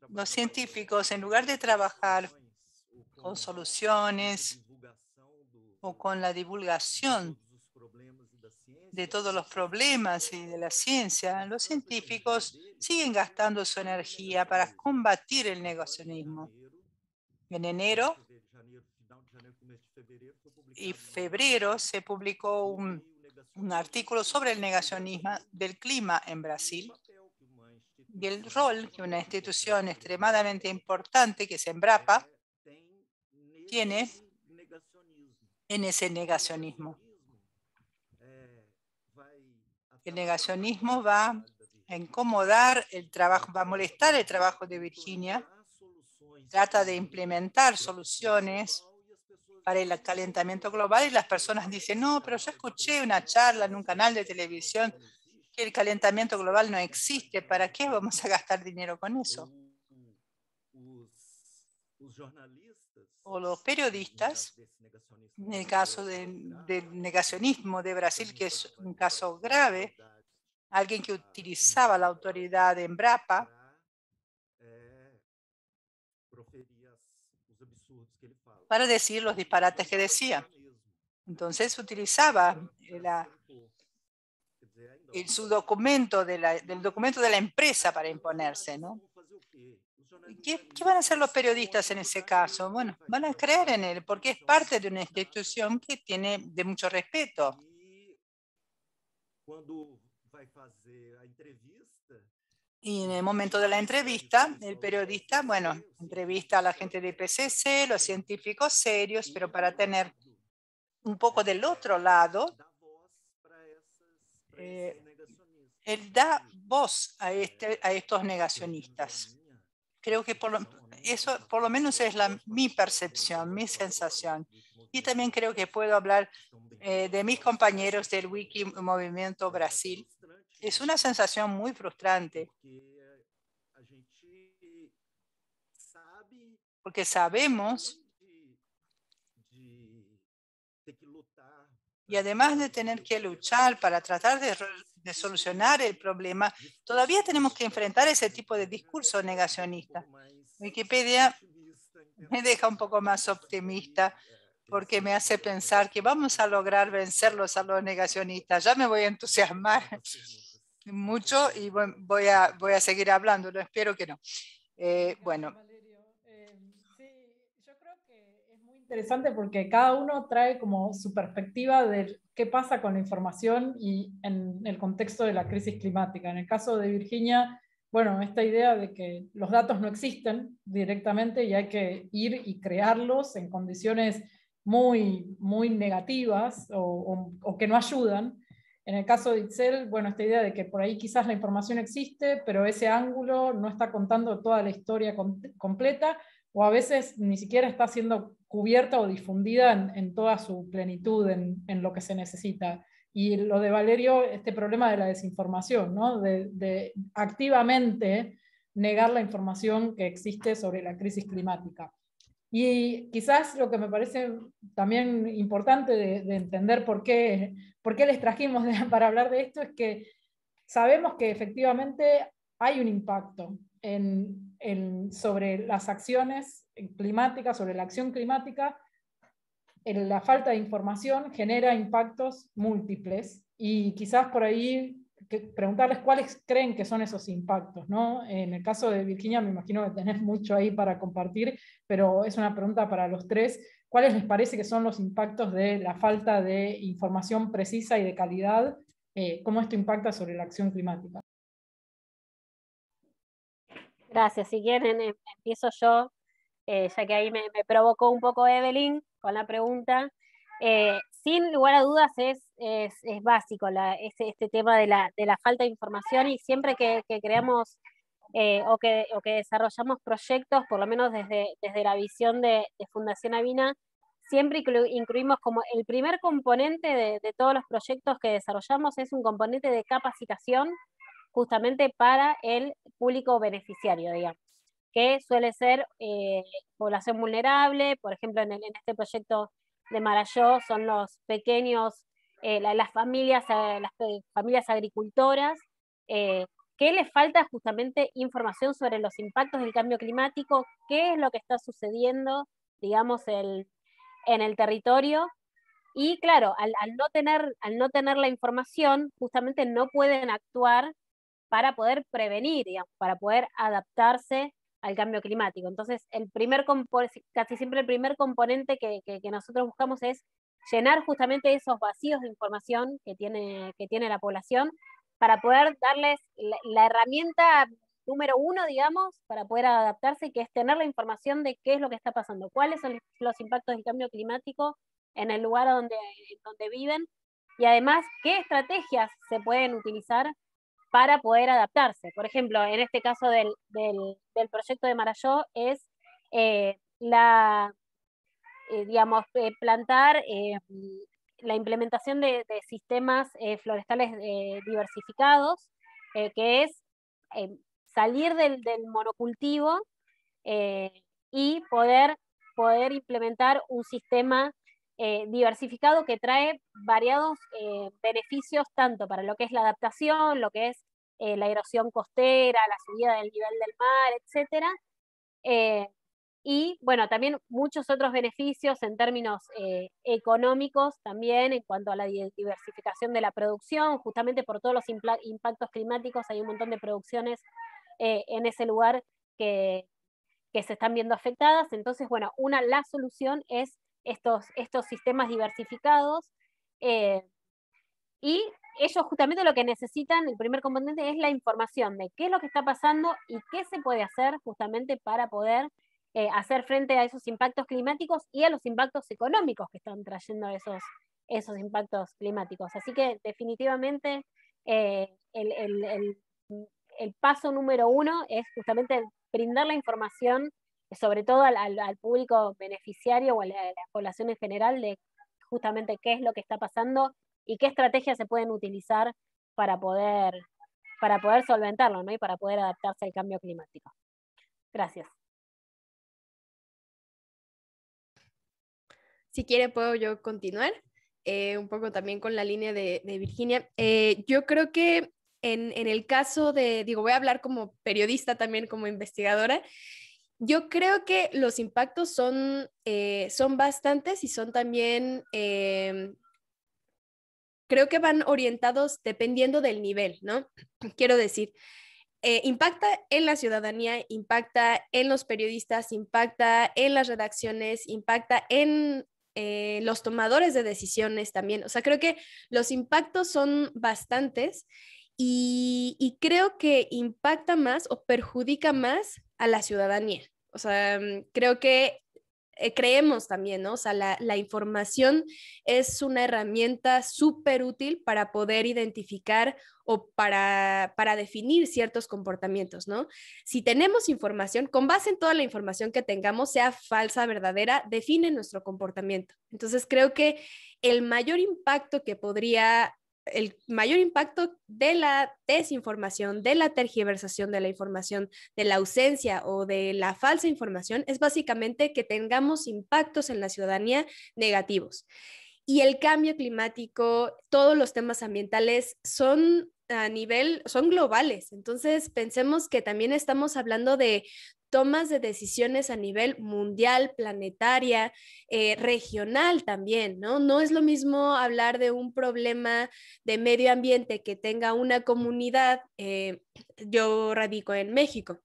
los científicos, en lugar de trabajar con soluciones o con la divulgación e de todos los problemas y de la ciencia, los científicos siguen gastando su energía para combatir el em negacionismo. En enero y febrero se publicó um un un artículo sobre el negacionismo del clima en Brasil y el rol que una institución extremadamente importante, que es Embrapa, tiene en ese negacionismo. El negacionismo va a incomodar el trabajo, va a molestar el trabajo de Virginia, trata de implementar soluciones para el calentamiento global y las personas dicen, no, pero yo escuché una charla en un canal de televisión que el calentamiento global no existe, ¿para qué vamos a gastar dinero con eso? O los periodistas, en el caso del negacionismo de Brasil, que es un caso grave, alguien que utilizaba la autoridad en Brapa para decir los disparates que decía. Entonces utilizaba eh, la, el, su documento de la, del documento de la empresa para imponerse, ¿no? ¿Qué, ¿Qué, van a hacer los periodistas en ese caso? Bueno, van a creer en él porque es parte de una institución que tiene de mucho respeto. Y en el momento de la entrevista, el periodista, bueno, entrevista a la gente de IPCC, los científicos serios, pero para tener un poco del otro lado, eh, él da voz a, este, a estos negacionistas. Creo que por eso por lo menos es la, mi percepción, mi sensación. Y también creo que puedo hablar eh, de mis compañeros del Wiki Movimiento Brasil, es una sensación muy frustrante. Porque eh, sabemos y además de tener que luchar para tratar de, solucionar el problema, todavía tenemos que enfrentar ese tipo de discurso um negacionista. Wikipedia me deja un poco más optimista porque me hace pensar que vamos a lograr vencerlos a los negacionistas. Ya me voy a entusiasmar mucho y voy a, voy a seguir hablándolo, espero que no. Eh, bueno. Eh, yo creo que es muy interesante porque cada uno trae como su perspectiva de qué pasa con la información y en el contexto de la crisis climática. En el caso de Virginia, bueno, esta idea de que los datos no existen directamente y hay que ir y crearlos en condiciones muy, muy negativas o, o que no ayudan. En el caso de Excel, bueno, esta idea de que por ahí quizás la información existe, pero ese ángulo no está contando toda la historia completa o a veces ni siquiera está siendo cubierta o difundida en, toda su plenitud, en, lo que se necesita. Y lo de Valerio, este problema de la desinformación, de activamente negar la información que existe sobre la crisis climática. Y quizás lo que me parece también importante de, entender por qué, por qué les trajimos para hablar de esto es que sabemos que efectivamente hay un impacto en, en, sobre las acciones climáticas, sobre la acción climática. la falta de información genera impactos múltiples y quizás por ahí preguntarles cuáles creen que son esos impactos, ¿no? En el caso de Virginia, me imagino que tenés mucho ahí para compartir, pero es una pregunta para los tres. ¿Cuáles les parece que son los impactos de la falta de información precisa y de calidad? Eh, ¿Cómo esto impacta sobre la acción climática? Gracias. Si quieren, em, empiezo yo, eh, ya que ahí me, provocó un poco Evelyn con la pregunta. Eh, sin lugar a dudas es, es, básico este, tema de la, falta de información y siempre que, creamos eh, o, que, desarrollamos proyectos, por lo menos desde, desde la visión de, Fundación Avina, siempre incluimos como el primer componente de, todos los proyectos que desarrollamos es un componente de capacitación justamente para el público beneficiario, digamos, que suele ser eh, población vulnerable, por ejemplo, en, en este proyecto de Marayó son los pequeños, eh, las, familias, eh, las eh, familias agricultoras, que les falta justamente información sobre los impactos del cambio climático, qué es lo que está sucediendo, digamos, el, en el territorio. Y claro, al, no tener, al no tener la información, justamente no pueden actuar para poder prevenir, digamos, para poder adaptarse al cambio climático. Entonces, el primer casi siempre el primer componente que, nosotros buscamos es llenar justamente esos vacíos de información que tiene, que tiene la población para poder darles la, herramienta número uno, digamos, para poder adaptarse, que es tener la información de qué es lo que está pasando, cuáles son los impactos del cambio climático en el lugar donde, donde viven y además qué estrategias se pueden utilizar para poder adaptarse. Por ejemplo, en este caso del, proyecto de Marayó es eh, la, eh, digamos, eh, plantar la implementación de, sistemas florestales diversificados, que es salir del, monocultivo y poder, poder implementar un sistema eh, diversificado que trae variados eh, beneficios tanto para lo que es la adaptación, lo que es eh, la erosión costera, la subida del nivel del mar, etc. y bueno, también muchos otros beneficios en términos económicos también en cuanto a la diversificación de la producción, justamente por todos los impactos climáticos, hay un montón de producciones en ese lugar que, que se están viendo afectadas. Entonces, bueno, una, la solución es estos, estos sistemas diversificados. Eh, y ellos justamente lo que necesitan, el primer componente es la información de qué es lo que está pasando y qué se puede hacer justamente para poder eh, hacer frente a esos impactos climáticos y a los impactos económicos que están trayendo esos, esos impactos climáticos. Así que definitivamente eh, el, el, paso número uno es justamente brindar la información sobre todo al, público beneficiario o a la, población en general de justamente qué es lo que está pasando y qué estrategias se pueden utilizar para poder, para poder solventarlo ¿no? y para poder adaptarse al cambio climático. Gracias. Si quiere, puedo yo continuar. Eh, un poco también con la línea de, Virginia. Eh, yo creo que en, en, el caso de, digo, voy a hablar como periodista también, como investigadora, yo creo que los impactos son, eh, son bastantes y son también, em, creo que van orientados dependiendo del nivel, ¿no? Quiero decir, eh, impacta en la ciudadanía, impacta en los periodistas, impacta en las redacciones, impacta en eh, los tomadores de decisiones también. O sea, creo que los impactos son bastantes y creo que impacta más o perjudica más a la ciudadanía. O sea, mm, creo que eh, creemos también, ¿no? O sea, la, información es una herramienta súper útil para poder identificar o para, para definir ciertos comportamientos, ¿no? Si tenemos información, con base en toda la información que tengamos, sea falsa, verdadera, define nuestro comportamiento. Entonces, creo que el mayor impacto que podría el mayor impacto de la desinformación, de la tergiversación de la información, de la ausencia o de la falsa información es básicamente que tengamos impactos en la ciudadanía negativos. Y el cambio climático, todos los temas ambientales son a nivel, son globales. Entonces, pensemos que también estamos hablando de tomas de decisiones a nivel mundial, planetaria, eh, regional también, ¿no? No es lo mismo hablar de un problema de medio ambiente que tenga una comunidad, eh, yo radico en México,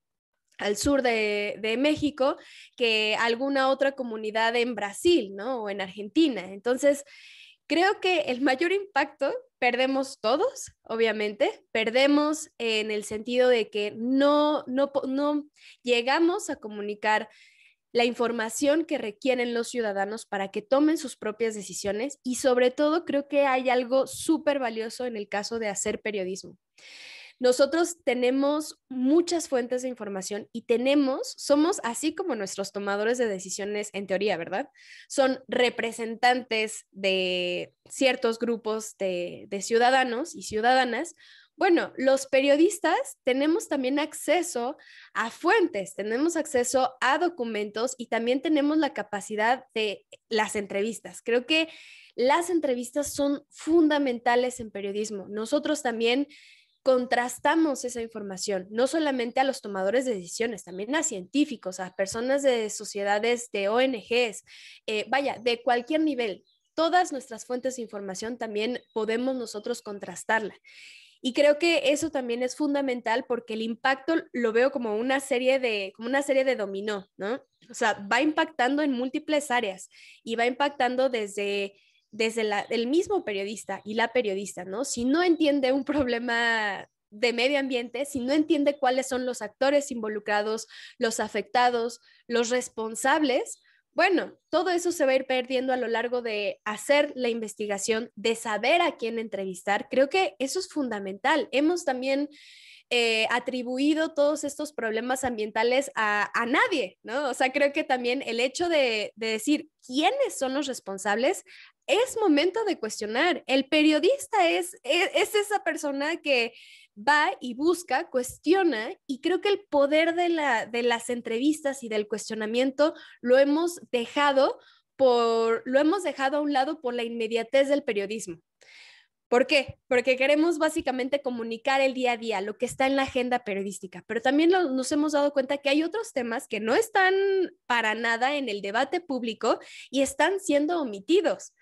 al sur de, de, México que alguna otra comunidad en Brasil, ¿no? O en Argentina. Entonces, Creo que el mayor impacto perdemos todos, obviamente, perdemos en el sentido de que no, no, llegamos a comunicar la información que requieren los ciudadanos para que tomen sus propias decisiones y sobre todo creo que hay algo súper valioso en el caso de hacer periodismo. Nosotros tenemos muchas fuentes de información y tenemos, somos así como nuestros tomadores de decisiones en teoría, ¿verdad? Son representantes de ciertos grupos de, ciudadanos y ciudadanas. Bueno, los periodistas tenemos también acceso a fuentes, tenemos acceso a documentos y también tenemos la capacidad de las entrevistas. Creo que las entrevistas son fundamentales en periodismo. Nosotros también contrastamos esa información, no solamente a los tomadores de decisiones, también a científicos, a personas de sociedades, de ONGs, eh, vaya, de cualquier nivel. Todas nuestras fuentes de información también podemos nosotros contrastarla. Y creo que eso también es fundamental porque el impacto lo veo como una serie de, como una serie de dominó, ¿no? O sea, va impactando en múltiples áreas y va impactando desde desde el mismo periodista y la periodista, ¿no? Si no entiende un problema de medio ambiente, si no entiende cuáles son los actores involucrados, los afectados, los responsables, bueno, todo eso se va a ir perdiendo a lo largo de hacer la investigación, de saber a quién entrevistar. Creo que eso es fundamental. Hemos también eh, atribuido todos estos problemas ambientales a, nadie, ¿no? O sea, creo que también el hecho de, de decir quiénes son los responsables es momento de cuestionar. El periodista es, e, es, esa persona que va y busca, cuestiona, y creo que el poder de, la, de las entrevistas y del cuestionamiento lo hemos dejado por, lo hemos dejado a un lado por la inmediatez del periodismo. ¿Por qué? Porque queremos básicamente comunicar el día a día, lo que está en la agenda periodística, pero también nos hemos dado cuenta que hay otros temas que no están para nada en el debate público y están siendo omitidos.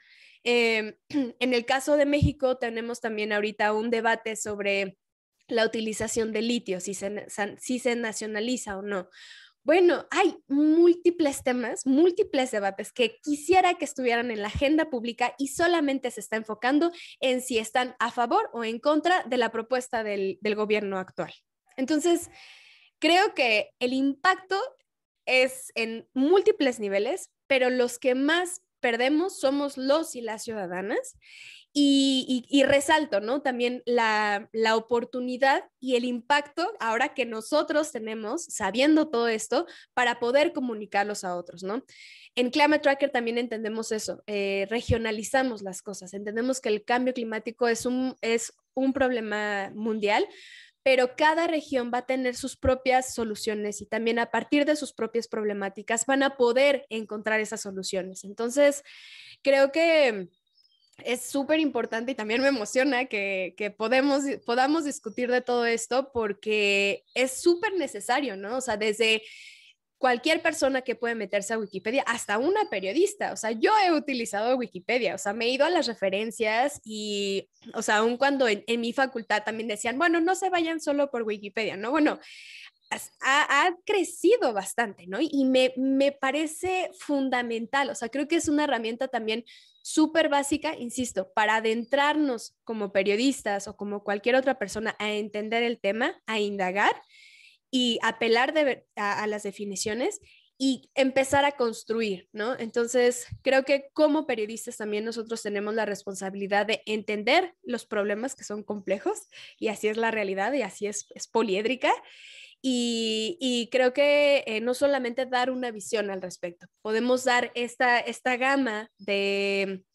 Em, en el caso de México tenemos también ahorita un debate sobre la utilización de litio, si se, nacionaliza o no. Bueno, hay múltiples temas, múltiples debates que quisiera que estuvieran en la agenda pública y solamente se está enfocando en si están a favor o en contra de la propuesta del, del gobierno actual. Entonces, creo que el impacto es en múltiples niveles, pero los que más perdemos somos los y las ciudadanas. Y, resalto, ¿no? También la, oportunidad y el impacto ahora que nosotros tenemos, sabiendo todo esto, para poder comunicarlos a otros, ¿no? En Climate Tracker también entendemos eso, eh, regionalizamos las cosas, entendemos que el cambio climático es un, es un problema mundial, pero cada región va a tener sus propias soluciones y también a partir de sus propias problemáticas van a poder encontrar esas soluciones. Entonces, creo que es súper importante y también me emociona que, podamos discutir de todo esto porque es súper necesario, ¿no? O sea, desde cualquier persona que puede meterse a Wikipedia, hasta una periodista. O sea, yo he utilizado Wikipedia, o sea, me he ido a las referencias y, o sea, aun cuando en, mi facultad también decían, bueno, no se vayan solo por Wikipedia, ¿no? Bueno, ha, crecido bastante, ¿no? Y me, me, parece fundamental, o sea, creo que es una herramienta también súper básica, insisto, para adentrarnos como periodistas o como cualquier otra persona a entender el tema, a indagar y apelar a, las definiciones y empezar a construir, ¿no? Entonces, creo que como periodistas también nosotros tenemos la responsabilidad de entender los problemas que son complejos y así es la realidad y así es, poliédrica. Y, creo que eh, no solamente dar una visión al respecto, podemos dar esta, esta gama de,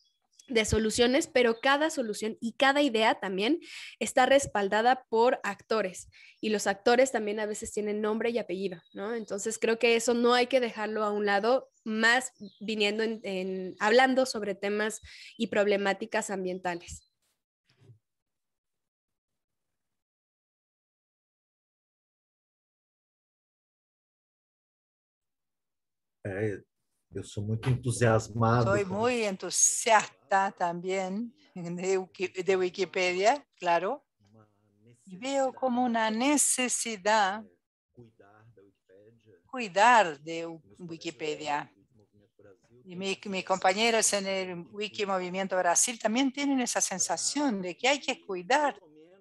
de soluciones, pero cada solución y cada idea también está respaldada por actores y los actores también a veces tienen nombre y apellido, ¿no? Entonces creo que eso no hay que dejarlo a un lado, más viniendo en, hablando sobre temas y problemáticas ambientales. Eh, yo Soy muy entusiasta también de, Wikipedia, claro. Y veo como una necesidad cuidar de Wikipedia. Y mis compañeros en el Wiki Movimiento Brasil también tienen esa sensación de que hay que cuidar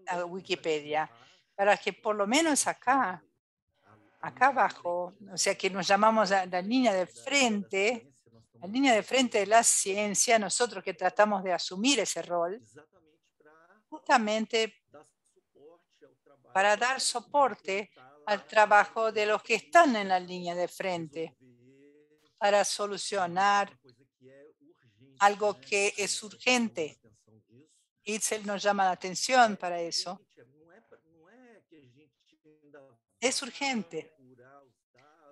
a Wikipedia para que por lo menos acá acá abajo, o sea que nos llamamos a la línea de frente, la línea de frente de la ciencia, nosotros que tratamos de asumir ese rol, justamente para dar soporte al trabajo de los que están en la línea de frente, para solucionar algo que es urgente. Itzel nos llama la atención para eso. Es urgente.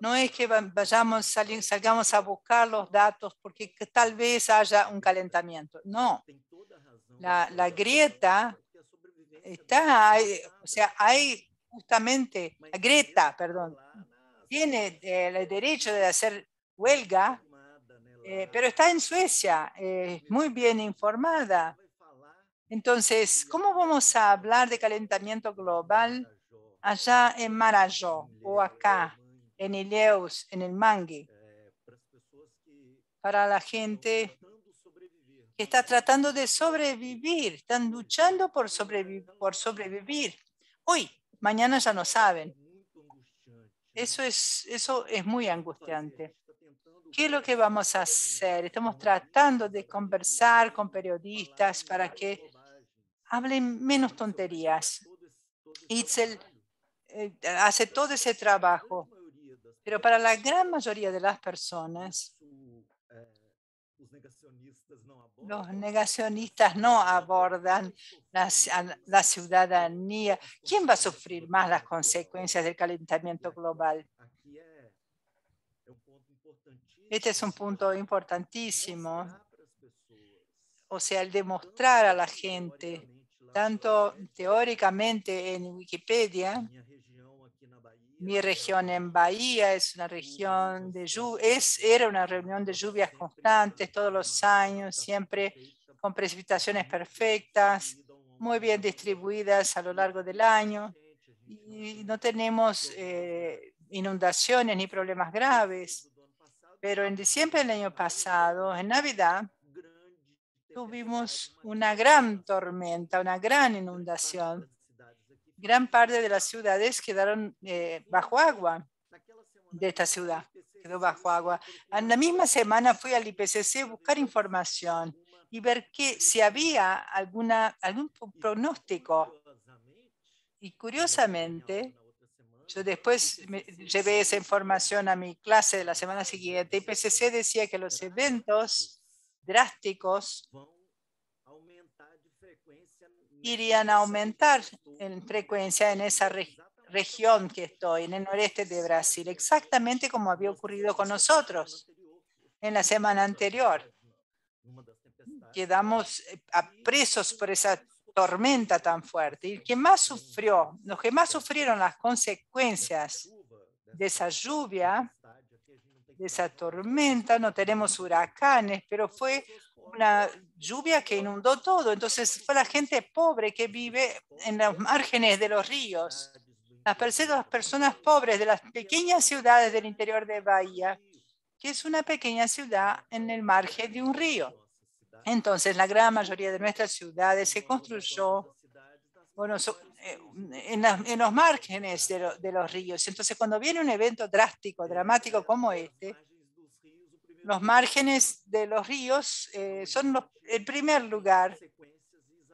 No es que vayamos, salgamos a buscar los datos porque tal vez haya un calentamiento. No. La, grieta está, o sea, hay justamente, la grieta, perdón, tiene eh, el derecho de hacer huelga, eh, pero está en Suecia, es muy bien informada. Entonces, ¿cómo vamos a hablar de calentamiento global allá en Marajó o acá, en Ileus, en el Mangue, para la gente que está tratando de sobrevivir, están luchando por, sobrevivir. Hoy, mañana ya no saben. Eso es, eso es muy angustiante. ¿Qué es lo que vamos a hacer? Estamos tratando de conversar con periodistas para que hablen menos tonterías. Itzel eh, hace todo ese trabajo. Pero para la gran mayoría de las personas, los negacionistas no abordan la, la, ciudadanía. ¿Quién va a sufrir más las consecuencias del calentamiento global? Este es un punto importantísimo. O sea, el demostrar a la gente, tanto teóricamente en Wikipedia, mi región en Bahía es una región de es era una reunión de lluvias constantes todos los años, siempre con precipitaciones perfectas, muy bien distribuidas a lo largo del año. Y no tenemos eh, inundaciones ni problemas graves. Pero en diciembre del año pasado, en Navidad, tuvimos una gran tormenta, una gran inundación gran parte de las ciudades quedaron eh, bajo agua de esta ciudad, quedó bajo agua. En la misma semana fui al IPCC a buscar información y ver que si había alguna, algún pronóstico. Y curiosamente, yo después llevé esa información a mi clase de la semana siguiente. IPCC decía que los eventos drásticos irían a aumentar en frecuencia en esa región que estoy, en el noreste de Brasil, exactamente como había ocurrido con nosotros en la semana anterior. Quedamos eh, presos por esa tormenta tan fuerte. Y que más sufrió, los que más sufrieron las consecuencias de esa lluvia, de esa tormenta, no tenemos huracanes, pero fue una lluvia que inundó todo. Entonces fue la gente pobre que vive en los márgenes de los ríos, las personas pobres de las pequeñas ciudades del interior de Bahía, que es una pequeña ciudad en el margen de un río. Entonces la gran mayoría de nuestras ciudades se construyó bueno, eh, en, los márgenes de los ríos. Entonces cuando viene un evento drástico, dramático como este, los márgenes de los ríos eh, son el primer lugar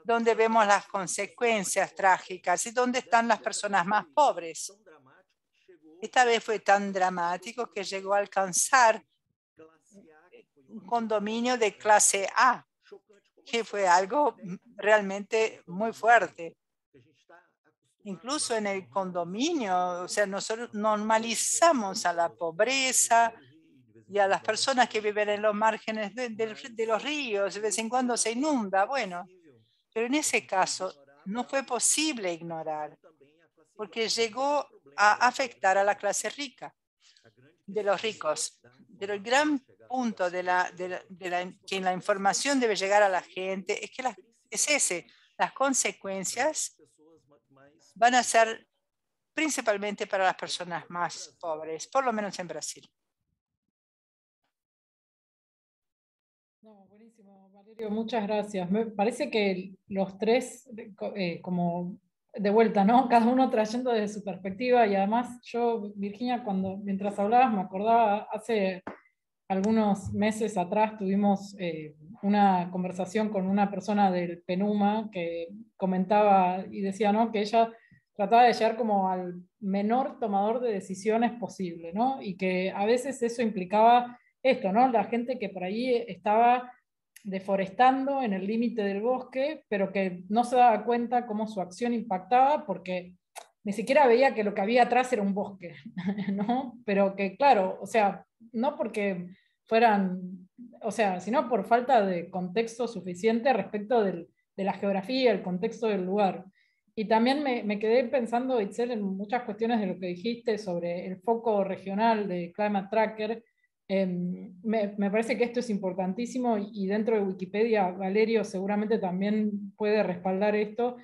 donde vemos las consecuencias trágicas y donde están las personas más pobres. Esta vez fue tan dramático que llegó a alcanzar un condominio de clase A, que fue algo realmente muy fuerte. Incluso en el condominio, o sea, nosotros normalizamos a la pobreza, y a las personas que viven en los márgenes de, los ríos, de vez en cuando se inunda, bueno, pero en ese caso no fue posible ignorar, porque llegó a afectar a la clase rica, de los ricos. Pero el gran punto de, la, de que la información debe llegar a la gente es que es ese, las consecuencias van a ser principalmente para las personas más pobres, por lo menos en Brasil. muchas gracias. Me parece que los tres, eh, como de vuelta, ¿no? Cada uno trayendo desde su perspectiva y además yo, Virginia, cuando mientras hablabas me acordaba hace algunos meses atrás tuvimos eh, una conversación con una persona del PENUMA que comentaba y decía, ¿no? Que ella trataba de llegar como al menor tomador de decisiones posible, ¿no? Y que a veces eso implicaba esto, ¿no? La gente que por ahí estaba deforestando en el límite del bosque, pero que no se daba cuenta cómo su acción impactaba porque ni siquiera veía que lo que había atrás era un bosque, ¿no? Pero que claro, o sea, no porque fueran, o sea, sino por falta de contexto suficiente respecto de la geografía, el contexto del lugar. Y también me, me, quedé pensando, Itzel, en muchas cuestiones de lo que dijiste sobre el foco regional de Climate Tracker Em, me, me, parece que esto es importantísimo y dentro de Wikipedia, Valerio seguramente también puede respaldar esto.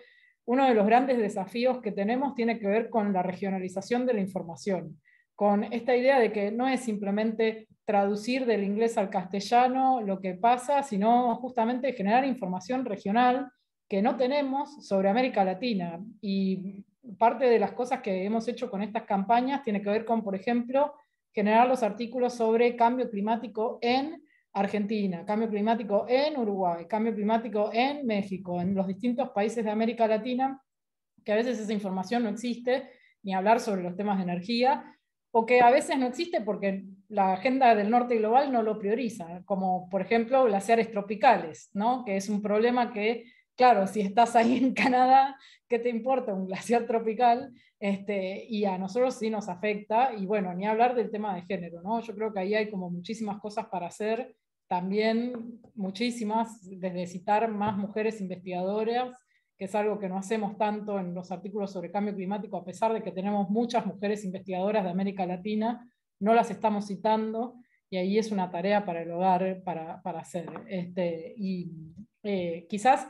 Uno de los grandes desafíos que tenemos tiene que ver con la regionalización de la información, con esta idea de que no es simplemente traducir del inglés al castellano lo que pasa, sino justamente generar información regional que no tenemos sobre América Latina. Y parte de las cosas que hemos hecho con estas campañas tiene que ver con, por ejemplo, generar los artículos sobre cambio climático en Argentina, cambio climático en Uruguay, cambio climático en México, en los distintos países de América Latina, que a veces esa información no existe, ni hablar sobre los temas de energía, o que a veces no existe porque la agenda del norte global no lo prioriza, como por ejemplo glaciares tropicales, ¿no? que es un problema que claro, si estás ahí en Canadá, ¿qué te importa un glaciar tropical? Este, y a nosotros sí nos afecta, y bueno, ni hablar del tema de género, ¿no? Yo creo que ahí hay como muchísimas cosas para hacer, también muchísimas, desde citar más mujeres investigadoras, que es algo que no hacemos tanto en los artículos sobre cambio climático, a pesar de que tenemos muchas mujeres investigadoras de América Latina, no las estamos citando, y ahí es una tarea para el hogar, para, hacer. Este, y eh, quizás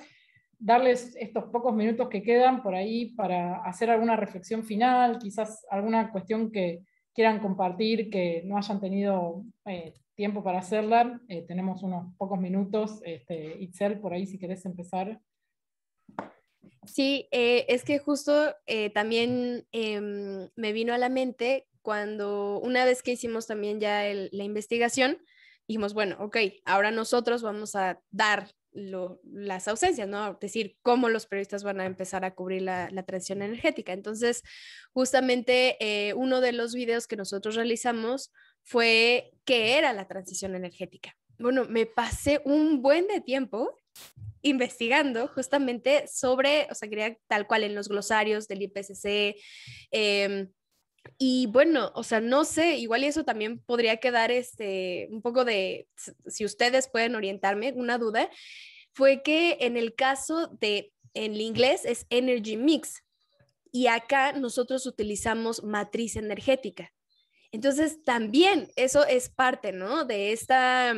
darles estos pocos minutos que quedan por ahí para hacer alguna reflexión final, quizás alguna cuestión que quieran compartir, que no hayan tenido eh, tiempo para hacerla. Eh, tenemos unos pocos minutos. Este, Itzel, por ahí si querés empezar. Sí, eh, es que justo también em, me vino a la mente cuando una vez que hicimos también ya la investigación, dijimos, bueno, ok, ahora nosotros vamos a dar las ausencias, ¿no? decir, cómo los periodistas van a empezar a cubrir la, transición energética. Entonces, justamente eh, uno de los videos que nosotros realizamos fue qué era la transición energética. Bueno, me pasé un buen de tiempo investigando justamente sobre, o sea, quería tal cual en los glosarios del IPCC, eh, em, y bueno, o sea, no sé, igual y eso también podría quedar este, un poco de, si ustedes pueden orientarme, una duda, fue que en el caso de, en inglés es energy mix y acá nosotros utilizamos matriz energética. Entonces, también eso es parte, ¿no? De esta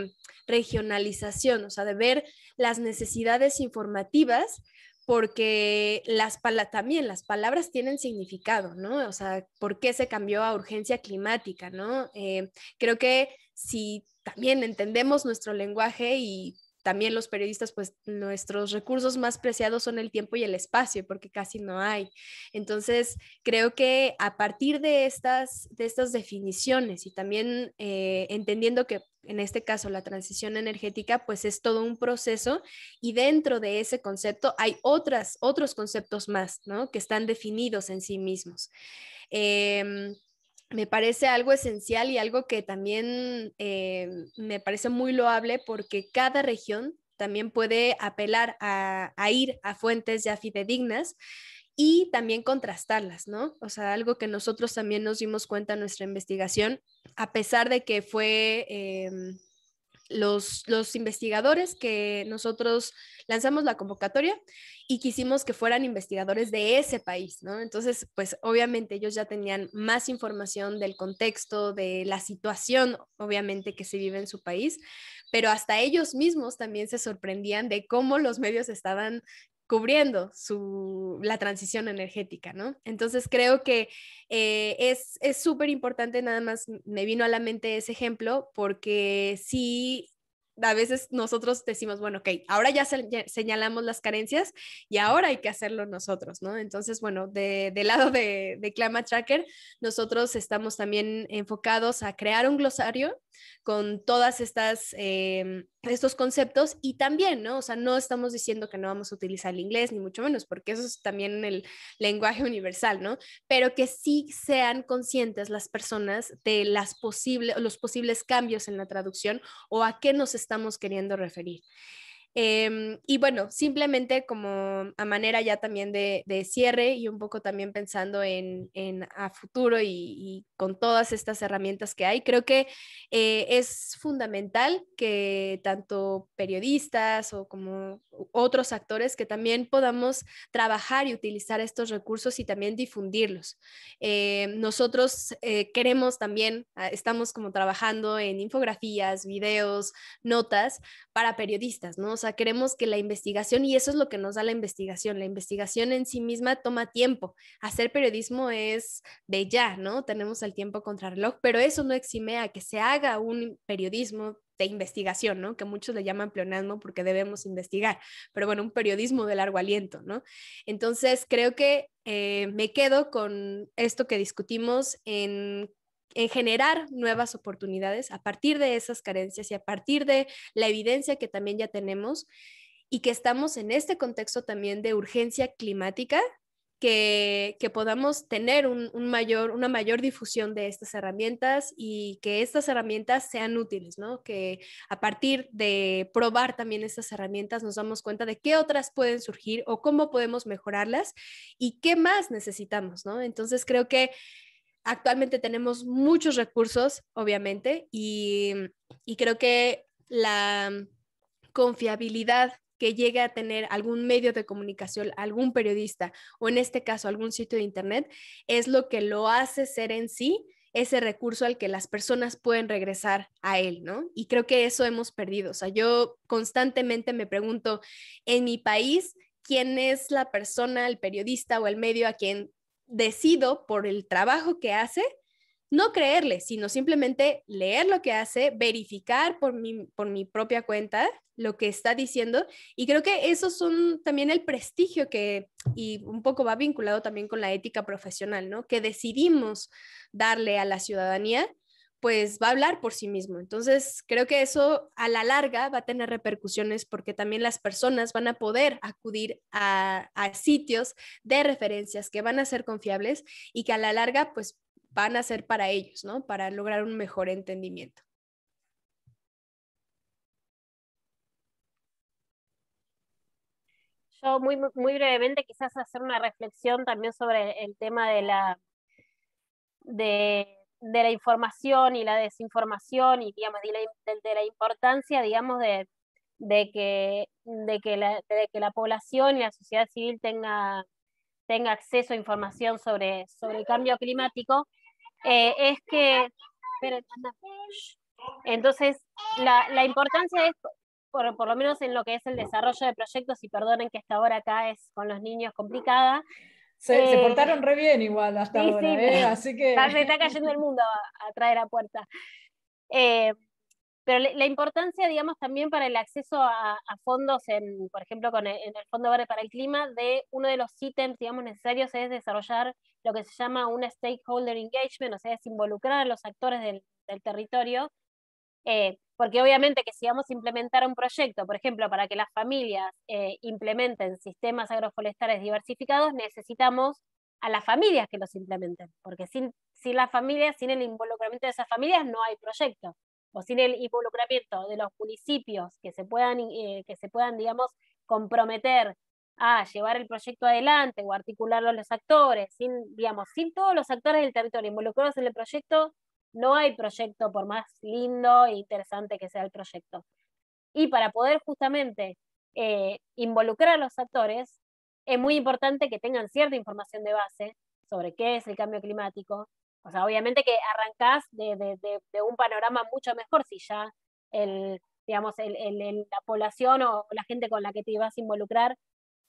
regionalización, o sea, de ver las necesidades informativas porque las también las palabras tienen significado, ¿no? O sea, ¿por qué se cambió a urgencia climática, ¿no? Eh, creo que si también entendemos nuestro lenguaje y también los periodistas, pues nuestros recursos más preciados son el tiempo y el espacio, porque casi no hay. Entonces, creo que a partir de estas, de estas definiciones y también eh, entendiendo que en este caso la transición energética, pues es todo un proceso y dentro de ese concepto hay otras, otros conceptos más, ¿no? Que están definidos en sí mismos. Em, me parece algo esencial y algo que también eh, me parece muy loable porque cada región también puede apelar a, ir a fuentes ya fidedignas y también contrastarlas, ¿no? O sea, algo que nosotros también nos dimos cuenta en nuestra investigación, a pesar de que fue em, los, investigadores que nosotros lanzamos la convocatoria y quisimos que fueran investigadores de ese país, ¿no? Entonces, pues obviamente ellos ya tenían más información del contexto, de la situación, obviamente, que se vive en su país, pero hasta ellos mismos también se sorprendían de cómo los medios estaban cubriendo su, la transición energética, ¿no? Entonces creo que eh, es súper importante, nada más me vino a la mente ese ejemplo, porque sí, a veces nosotros decimos, bueno, ok, ahora ya, señalamos las carencias y ahora hay que hacerlo nosotros, ¿no? Entonces, bueno, del de lado de, de Clama Tracker, nosotros estamos también enfocados a crear un glosario con todas estas... Em, estos conceptos y también, ¿no? O sea, no estamos diciendo que no vamos a utilizar el inglés, ni mucho menos, porque eso es también el lenguaje universal, ¿no? Pero que sí sean conscientes las personas de las posibles los posibles cambios en la traducción o a qué nos estamos queriendo referir. Em, y bueno, simplemente como a manera ya también de, cierre y un poco también pensando en, a futuro y, con todas estas herramientas que hay, creo que eh, es fundamental que tanto periodistas o como otros actores que también podamos trabajar y utilizar estos recursos y también difundirlos. Eh, nosotros eh, queremos también, ah, estamos como trabajando en infografías, videos, notas para periodistas, ¿no? sea, queremos que la investigación, y eso es lo que nos da la investigación, la investigación en sí misma toma tiempo. Hacer periodismo es de ya, ¿no? Tenemos el tiempo contra reloj, pero eso no exime a que se haga un periodismo de investigación, ¿no? Que muchos le llaman pleonasmo porque debemos investigar, pero bueno, un periodismo de largo aliento, ¿no? Entonces, creo que eh, me quedo con esto que discutimos en en generar nuevas oportunidades a partir de esas carencias y a partir de la evidencia que también ya tenemos y que estamos en este contexto también de urgencia climática, que, podamos tener un, mayor, una mayor difusión de estas herramientas y que estas herramientas sean útiles, ¿no? Que a partir de probar también estas herramientas nos damos cuenta de qué otras pueden surgir o cómo podemos mejorarlas y qué más necesitamos, ¿no? Entonces creo que actualmente tenemos muchos recursos, obviamente, y, creo que la confiabilidad que llegue a tener algún medio de comunicación, algún periodista o en este caso algún sitio de internet, es lo que lo hace ser en sí ese recurso al que las personas pueden regresar a él, ¿no? Y creo que eso hemos perdido. O sea, yo constantemente me pregunto, en mi país, ¿quién es la persona, el periodista o el medio a quien decido por el trabajo que hace, no creerle, sino simplemente leer lo que hace, verificar por mi, propia cuenta lo que está diciendo. Y creo que eso son también el prestigio que, y un poco va vinculado también con la ética profesional, ¿no? Que decidimos darle a la ciudadanía pues va a hablar por sí mismo. Entonces, creo que eso a la larga va a tener repercusiones porque también las personas van a poder acudir a, sitios de referencias que van a ser confiables y que a la larga, pues van a ser para ellos, ¿no? Para lograr un mejor entendimiento. Yo muy, muy brevemente quizás hacer una reflexión también sobre el tema de la de de la información y la desinformación y de, la, importancia, digamos, de, que, que, la, población y la sociedad civil tenga, tenga acceso a información sobre, el cambio climático, eh, es que... entonces, la, importancia es, por, lo menos en lo que es el desarrollo de proyectos, y perdonen que esta hora acá es con los niños complicada, se, eh, portaron re bien igual hasta ahora, ¿eh? así que... Se está cayendo el mundo a, traer a puerta. Eh, pero la importancia, digamos, también para el acceso a, fondos, en, por ejemplo, con en el Fondo Verde para el Clima, de uno de los ítems, digamos, necesarios es desarrollar lo que se llama un stakeholder engagement, o sea, es involucrar a los actores del, territorio. Eh, porque obviamente que si vamos a implementar un proyecto, por ejemplo, para que las familias eh, implementen sistemas agroforestales diversificados, necesitamos a las familias que los implementen, porque sin, sin las familias, sin el involucramiento de esas familias, no hay proyecto, o sin el involucramiento de los municipios que se puedan, eh, que se puedan digamos, comprometer a llevar el proyecto adelante o articularlo a los actores, sin, digamos, sin todos los actores del territorio involucrados en el proyecto, no hay proyecto, por más lindo e interesante que sea el proyecto. Y para poder justamente eh, involucrar a los actores, es muy importante que tengan cierta información de base sobre qué es el cambio climático. O sea, obviamente que arrancás de, un panorama mucho mejor si ya el, digamos, el, la población o la gente con la que te vas a involucrar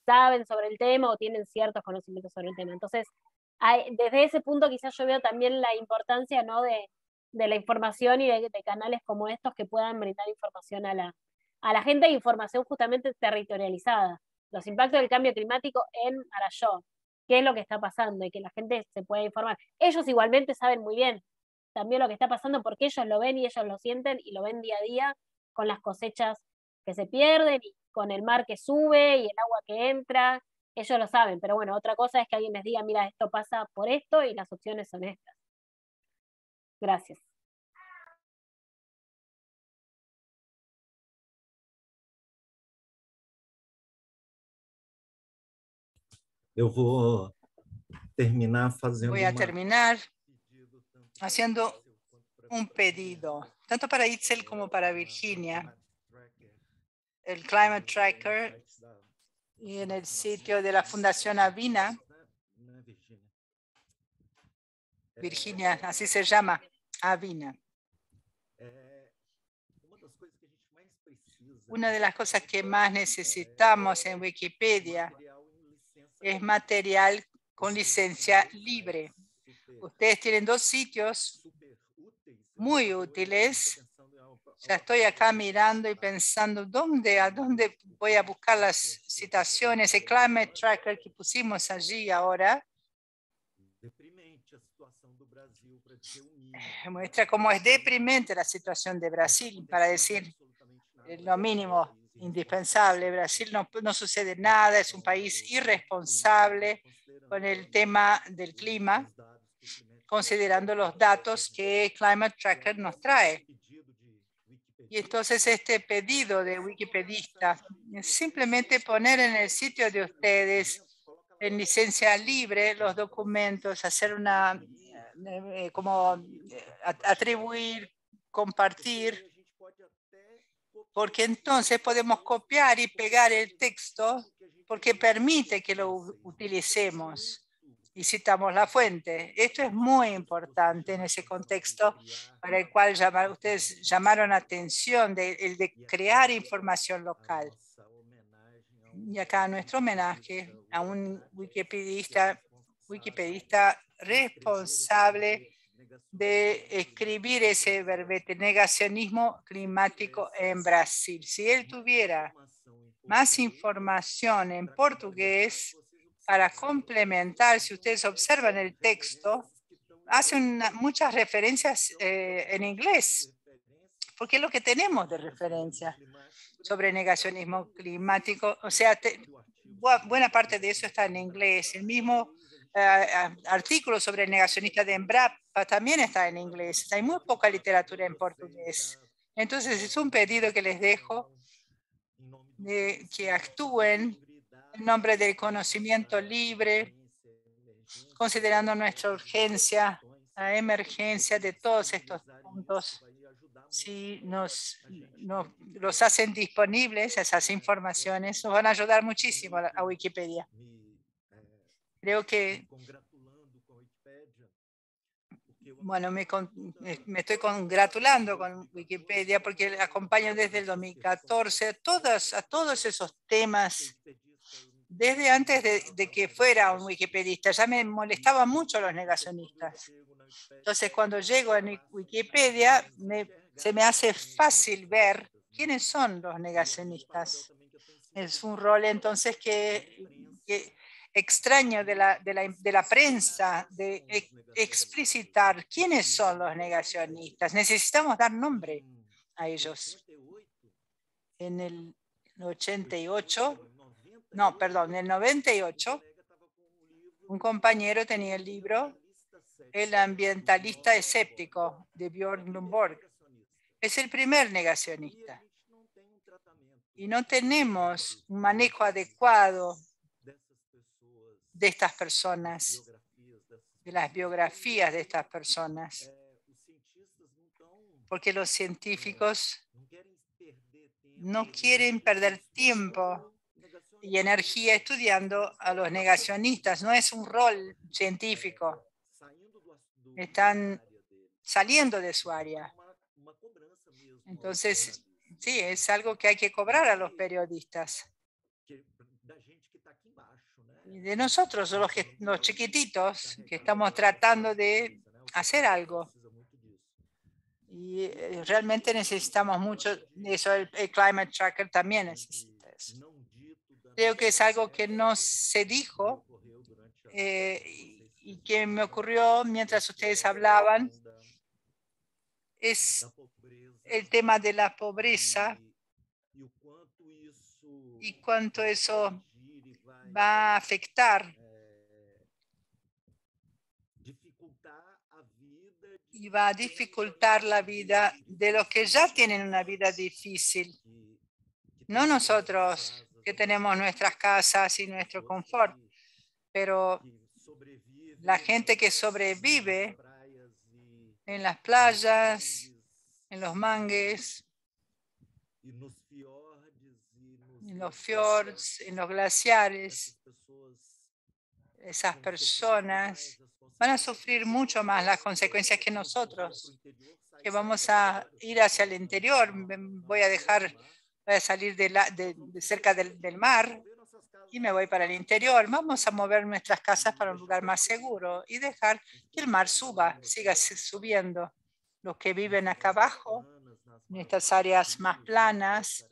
saben sobre el tema o tienen ciertos conocimientos sobre el tema. Entonces, desde ese punto quizás yo veo también la importancia ¿no? de, de la información y de, canales como estos que puedan brindar información a la, a la gente, información justamente territorializada. Los impactos del cambio climático en Arayó, qué es lo que está pasando y que la gente se pueda informar. Ellos igualmente saben muy bien también lo que está pasando porque ellos lo ven y ellos lo sienten y lo ven día a día con las cosechas que se pierden y con el mar que sube y el agua que entra. Ellos lo saben, pero bueno, otra cosa es que alguien les diga, mira, esto pasa por esto y las opciones son estas. Gracias. Yo Voy a terminar haciendo un pedido, tanto para Itzel como para Virginia. El Climate Tracker y en el sitio de la Fundación Avina. Virginia, así se llama. Avina. Una de las cosas que más necesitamos en Wikipedia em es material con licencia libre. Ustedes tienen dos sitios muy útiles. Em ya estoy acá mirando y pensando dónde, a dónde voy a buscar las citaciones. El climate tracker que pusimos allí ahora Eh, muestra cómo es deprimente la situación de Brasil, para decir eh, lo mínimo indispensable. Brasil no, no sucede nada, es un país irresponsable con el tema del clima, considerando los datos que Climate Tracker nos trae. Y entonces este pedido de Wikipedista es simplemente poner en el sitio de ustedes en licencia libre los documentos, hacer una eh, eh, como eh, atribuir, compartir, porque entonces podemos copiar y pegar el texto porque permite que lo utilicemos y citamos la fuente. Esto es muy importante en ese contexto para el cual ustedes llamaron atención de, el de crear información local. Y acá nuestro homenaje a un wikipedista, wikipedista responsable de escribir ese verbete, negacionismo climático en Brasil. Si él tuviera más información en portugués para complementar, si ustedes observan el texto, hace muchas referencias eh, en inglés, porque es lo que tenemos de referencia sobre negacionismo climático. O sea, buena parte de eso está en inglés. El mismo artículos sobre el negacionista de Embrapa también está en inglés. Hay muy poca literatura en portugués. Entonces es un pedido que les dejo de que actúen en nombre del conocimiento libre, considerando nuestra urgencia, la emergencia de todos estos puntos. Si nos, nos los hacen disponibles esas informaciones, nos van a ayudar muchísimo a Wikipedia. Creo que bueno, me, eh, estoy congratulando con Wikipedia porque acompaño desde el 2014 a, todas, a todos esos temas, desde antes de, que fuera un wikipedista. Ya me molestaban mucho los negacionistas. Entonces, cuando llego a Wikipedia, se me hace fácil ver quiénes son los negacionistas. Es un rol entonces que extraño de la, prensa de explicitar quiénes son los negacionistas. Necesitamos dar nombre a ellos. En el 88, no, perdón, en el 98, un compañero tenía el libro El ambientalista escéptico de Björn Lundborg. Es el primer negacionista. Y no tenemos un manejo adecuado de estas personas, de las biografías de estas personas, porque los científicos no quieren perder tiempo y energía estudiando a los negacionistas. No es un rol científico. Están saliendo de su área. Entonces, sí, es algo que hay que cobrar a los periodistas de nosotros, los, los chiquititos, que estamos tratando de hacer algo. Y eh, realmente necesitamos mucho eso. El, Climate Tracker también necesita eso. Creo que es algo que no se dijo eh, y que me ocurrió mientras ustedes hablaban. Es el tema de la pobreza y cuánto eso va a afectar eh, y va a dificultar la vida de los que ya tienen una vida difícil, no nosotros que tenemos nuestras casas y nuestro confort, pero la gente que sobrevive en las playas, en los mangues los fiords, en los glaciares, esas personas van a sufrir mucho más las consecuencias que nosotros, que vamos a ir hacia el interior, voy a dejar, voy a salir de, cerca del, del mar y me voy para el interior. Vamos a mover nuestras casas para un lugar más seguro y dejar que el mar suba, siga subiendo. Los que viven acá abajo, en estas áreas más planas,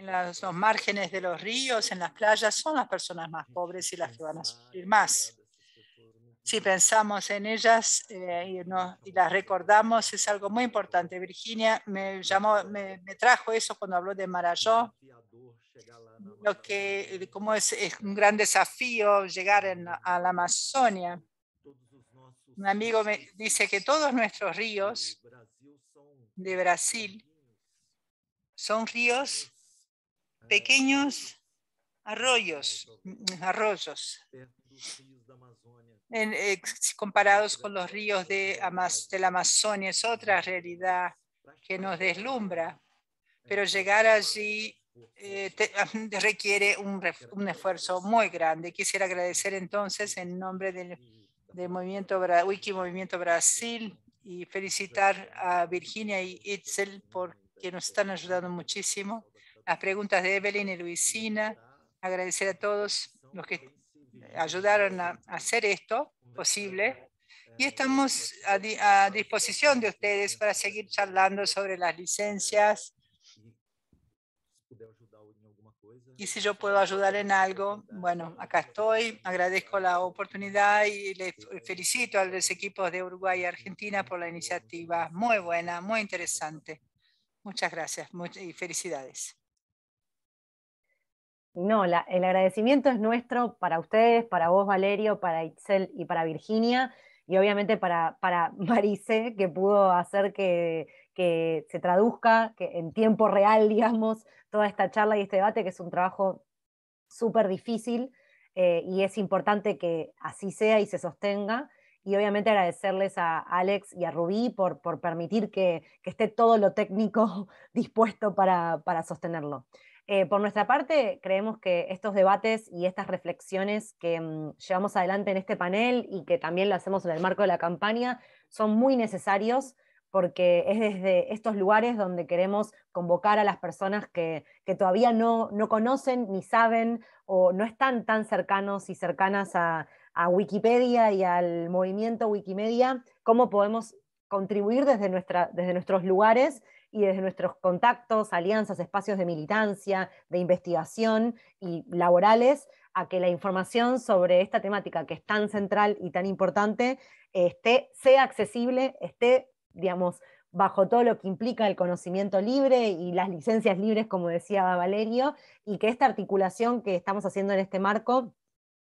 en los márgenes de los ríos, en las playas, son las personas más pobres y las que van a sufrir más. Si pensamos en ellas eh, y, las recordamos, es algo muy importante. Virginia me, llamó, me, trajo eso cuando habló de Marayó, lo que, como es, un gran desafío llegar a la Amazonia. Un amigo me dice que todos nuestros ríos de Brasil son ríos pequeños arroyos, arroyos en, eh, comparados con los ríos de, de la Amazonia. Es otra realidad que nos deslumbra, pero llegar allí eh, requiere un, esfuerzo muy grande. Quisiera agradecer entonces en nombre del, del movimiento Wiki Movimiento Brasil y felicitar a Virginia y Itzel porque nos están ayudando muchísimo las preguntas de Evelyn y Luisina. Agradecer a todos los que ayudaron a hacer esto posible. Y estamos a, disposición de ustedes para seguir charlando sobre las licencias. Y si yo puedo ayudar en algo, bueno, acá estoy. Agradezco la oportunidad y les felicito a los equipos de Uruguay y Argentina por la iniciativa. Muy buena, muy interesante. Muchas gracias y felicidades. No, el agradecimiento es nuestro para ustedes, para vos, Valerio, para Itzel y para Virginia, y obviamente para, para Marice, que pudo hacer que, que se traduzca que en tiempo real, digamos, toda esta charla y este debate, que es un trabajo súper difícil eh, y es importante que así sea y se sostenga. Y obviamente agradecerles a Alex y a Rubí por, por permitir que, que, esté todo lo técnico dispuesto para, para sostenerlo. Eh, por nuestra parte, creemos que estos debates y estas reflexiones que mm, llevamos adelante en este panel y que también lo hacemos en el marco de la campaña son muy necesarios porque es desde estos lugares donde queremos convocar a las personas que, todavía no, conocen ni saben o no están tan cercanos y cercanas a, Wikipedia y al movimiento Wikimedia, cómo podemos contribuir desde, desde nuestros lugares y desde nuestros contactos, alianzas, espacios de militancia, de investigación y laborales, a que la información sobre esta temática que es tan central y tan importante esté, sea accesible, esté, digamos, bajo todo lo que implica el conocimiento libre y las licencias libres, como decía Valerio, y que esta articulación que estamos haciendo en este marco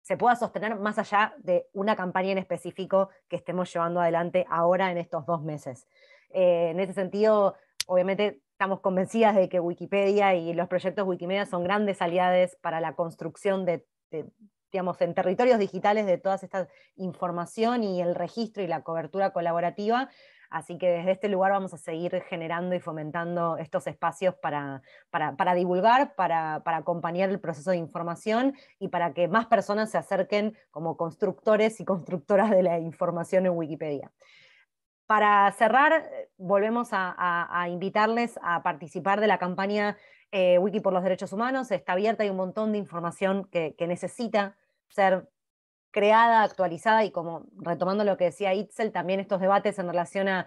se pueda sostener más allá de una campaña en específico que estemos llevando adelante ahora en estos dos meses. Eh, en ese sentido, obviamente estamos convencidas de que Wikipedia y los proyectos Wikimedia son grandes aliados para la construcción de, en territorios digitales de toda esta información y el registro y la cobertura colaborativa. Así que desde este lugar vamos a seguir generando y fomentando estos espacios para, divulgar, para, acompañar el proceso de información y para que más personas se acerquen como constructores y constructoras de la información en Wikipedia. Para cerrar, eh, volvemos a, invitarles a participar de la campaña eh, Wiki por los Derechos Humanos. Está abierta, hay un montón de información que necesita ser creada, actualizada y como retomando lo que decía Itzel, también estos debates en relación a,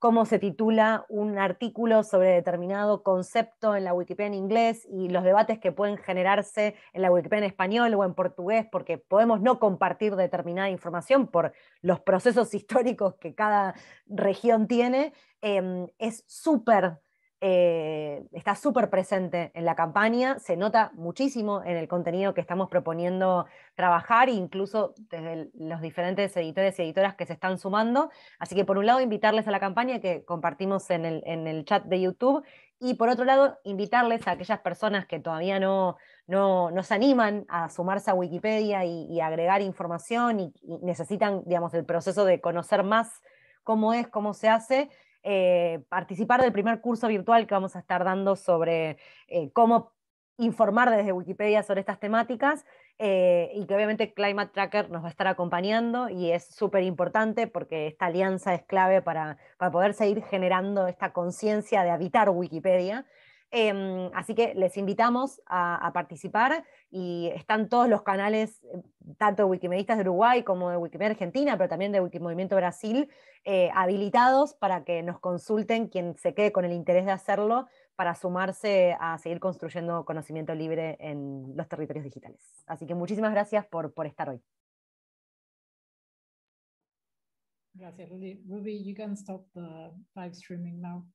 cómo se titula un artículo sobre determinado concepto en la Wikipedia en inglés y los debates que pueden generarse en la Wikipedia en español o en portugués, porque podemos no compartir determinada información por los procesos históricos que cada región tiene, em, es súper eh, está súper presente en la campaña, se nota muchísimo en el contenido que estamos proponiendo trabajar, incluso desde los diferentes editores y editoras que se están sumando. Así que por un lado, invitarles a la campaña que compartimos en el, chat de YouTube y por otro lado, invitarles a aquellas personas que todavía no, no, se animan a sumarse a Wikipedia y, agregar información y, necesitan, el proceso de conocer más cómo es, cómo se hace eh, participar del primer curso virtual que vamos a estar dando sobre eh, cómo informar desde Wikipedia sobre estas temáticas eh, y que obviamente Climate Tracker nos va a estar acompañando y es súper importante porque esta alianza es clave para, para poder seguir generando esta conciencia de habitar Wikipedia Em, así que les invitamos a, participar y están todos los canales, eh, tanto de Wikimedistas de Uruguay como de Wikimedia Argentina, pero también de Wikimovimiento Brasil, eh, habilitados para que nos consulten quien se quede con el interés de hacerlo para sumarse a seguir construyendo conocimiento libre en los territorios digitales. Así que muchísimas gracias por, por estar hoy. Gracias, Ruby. Ruby, you can stop the live streaming now.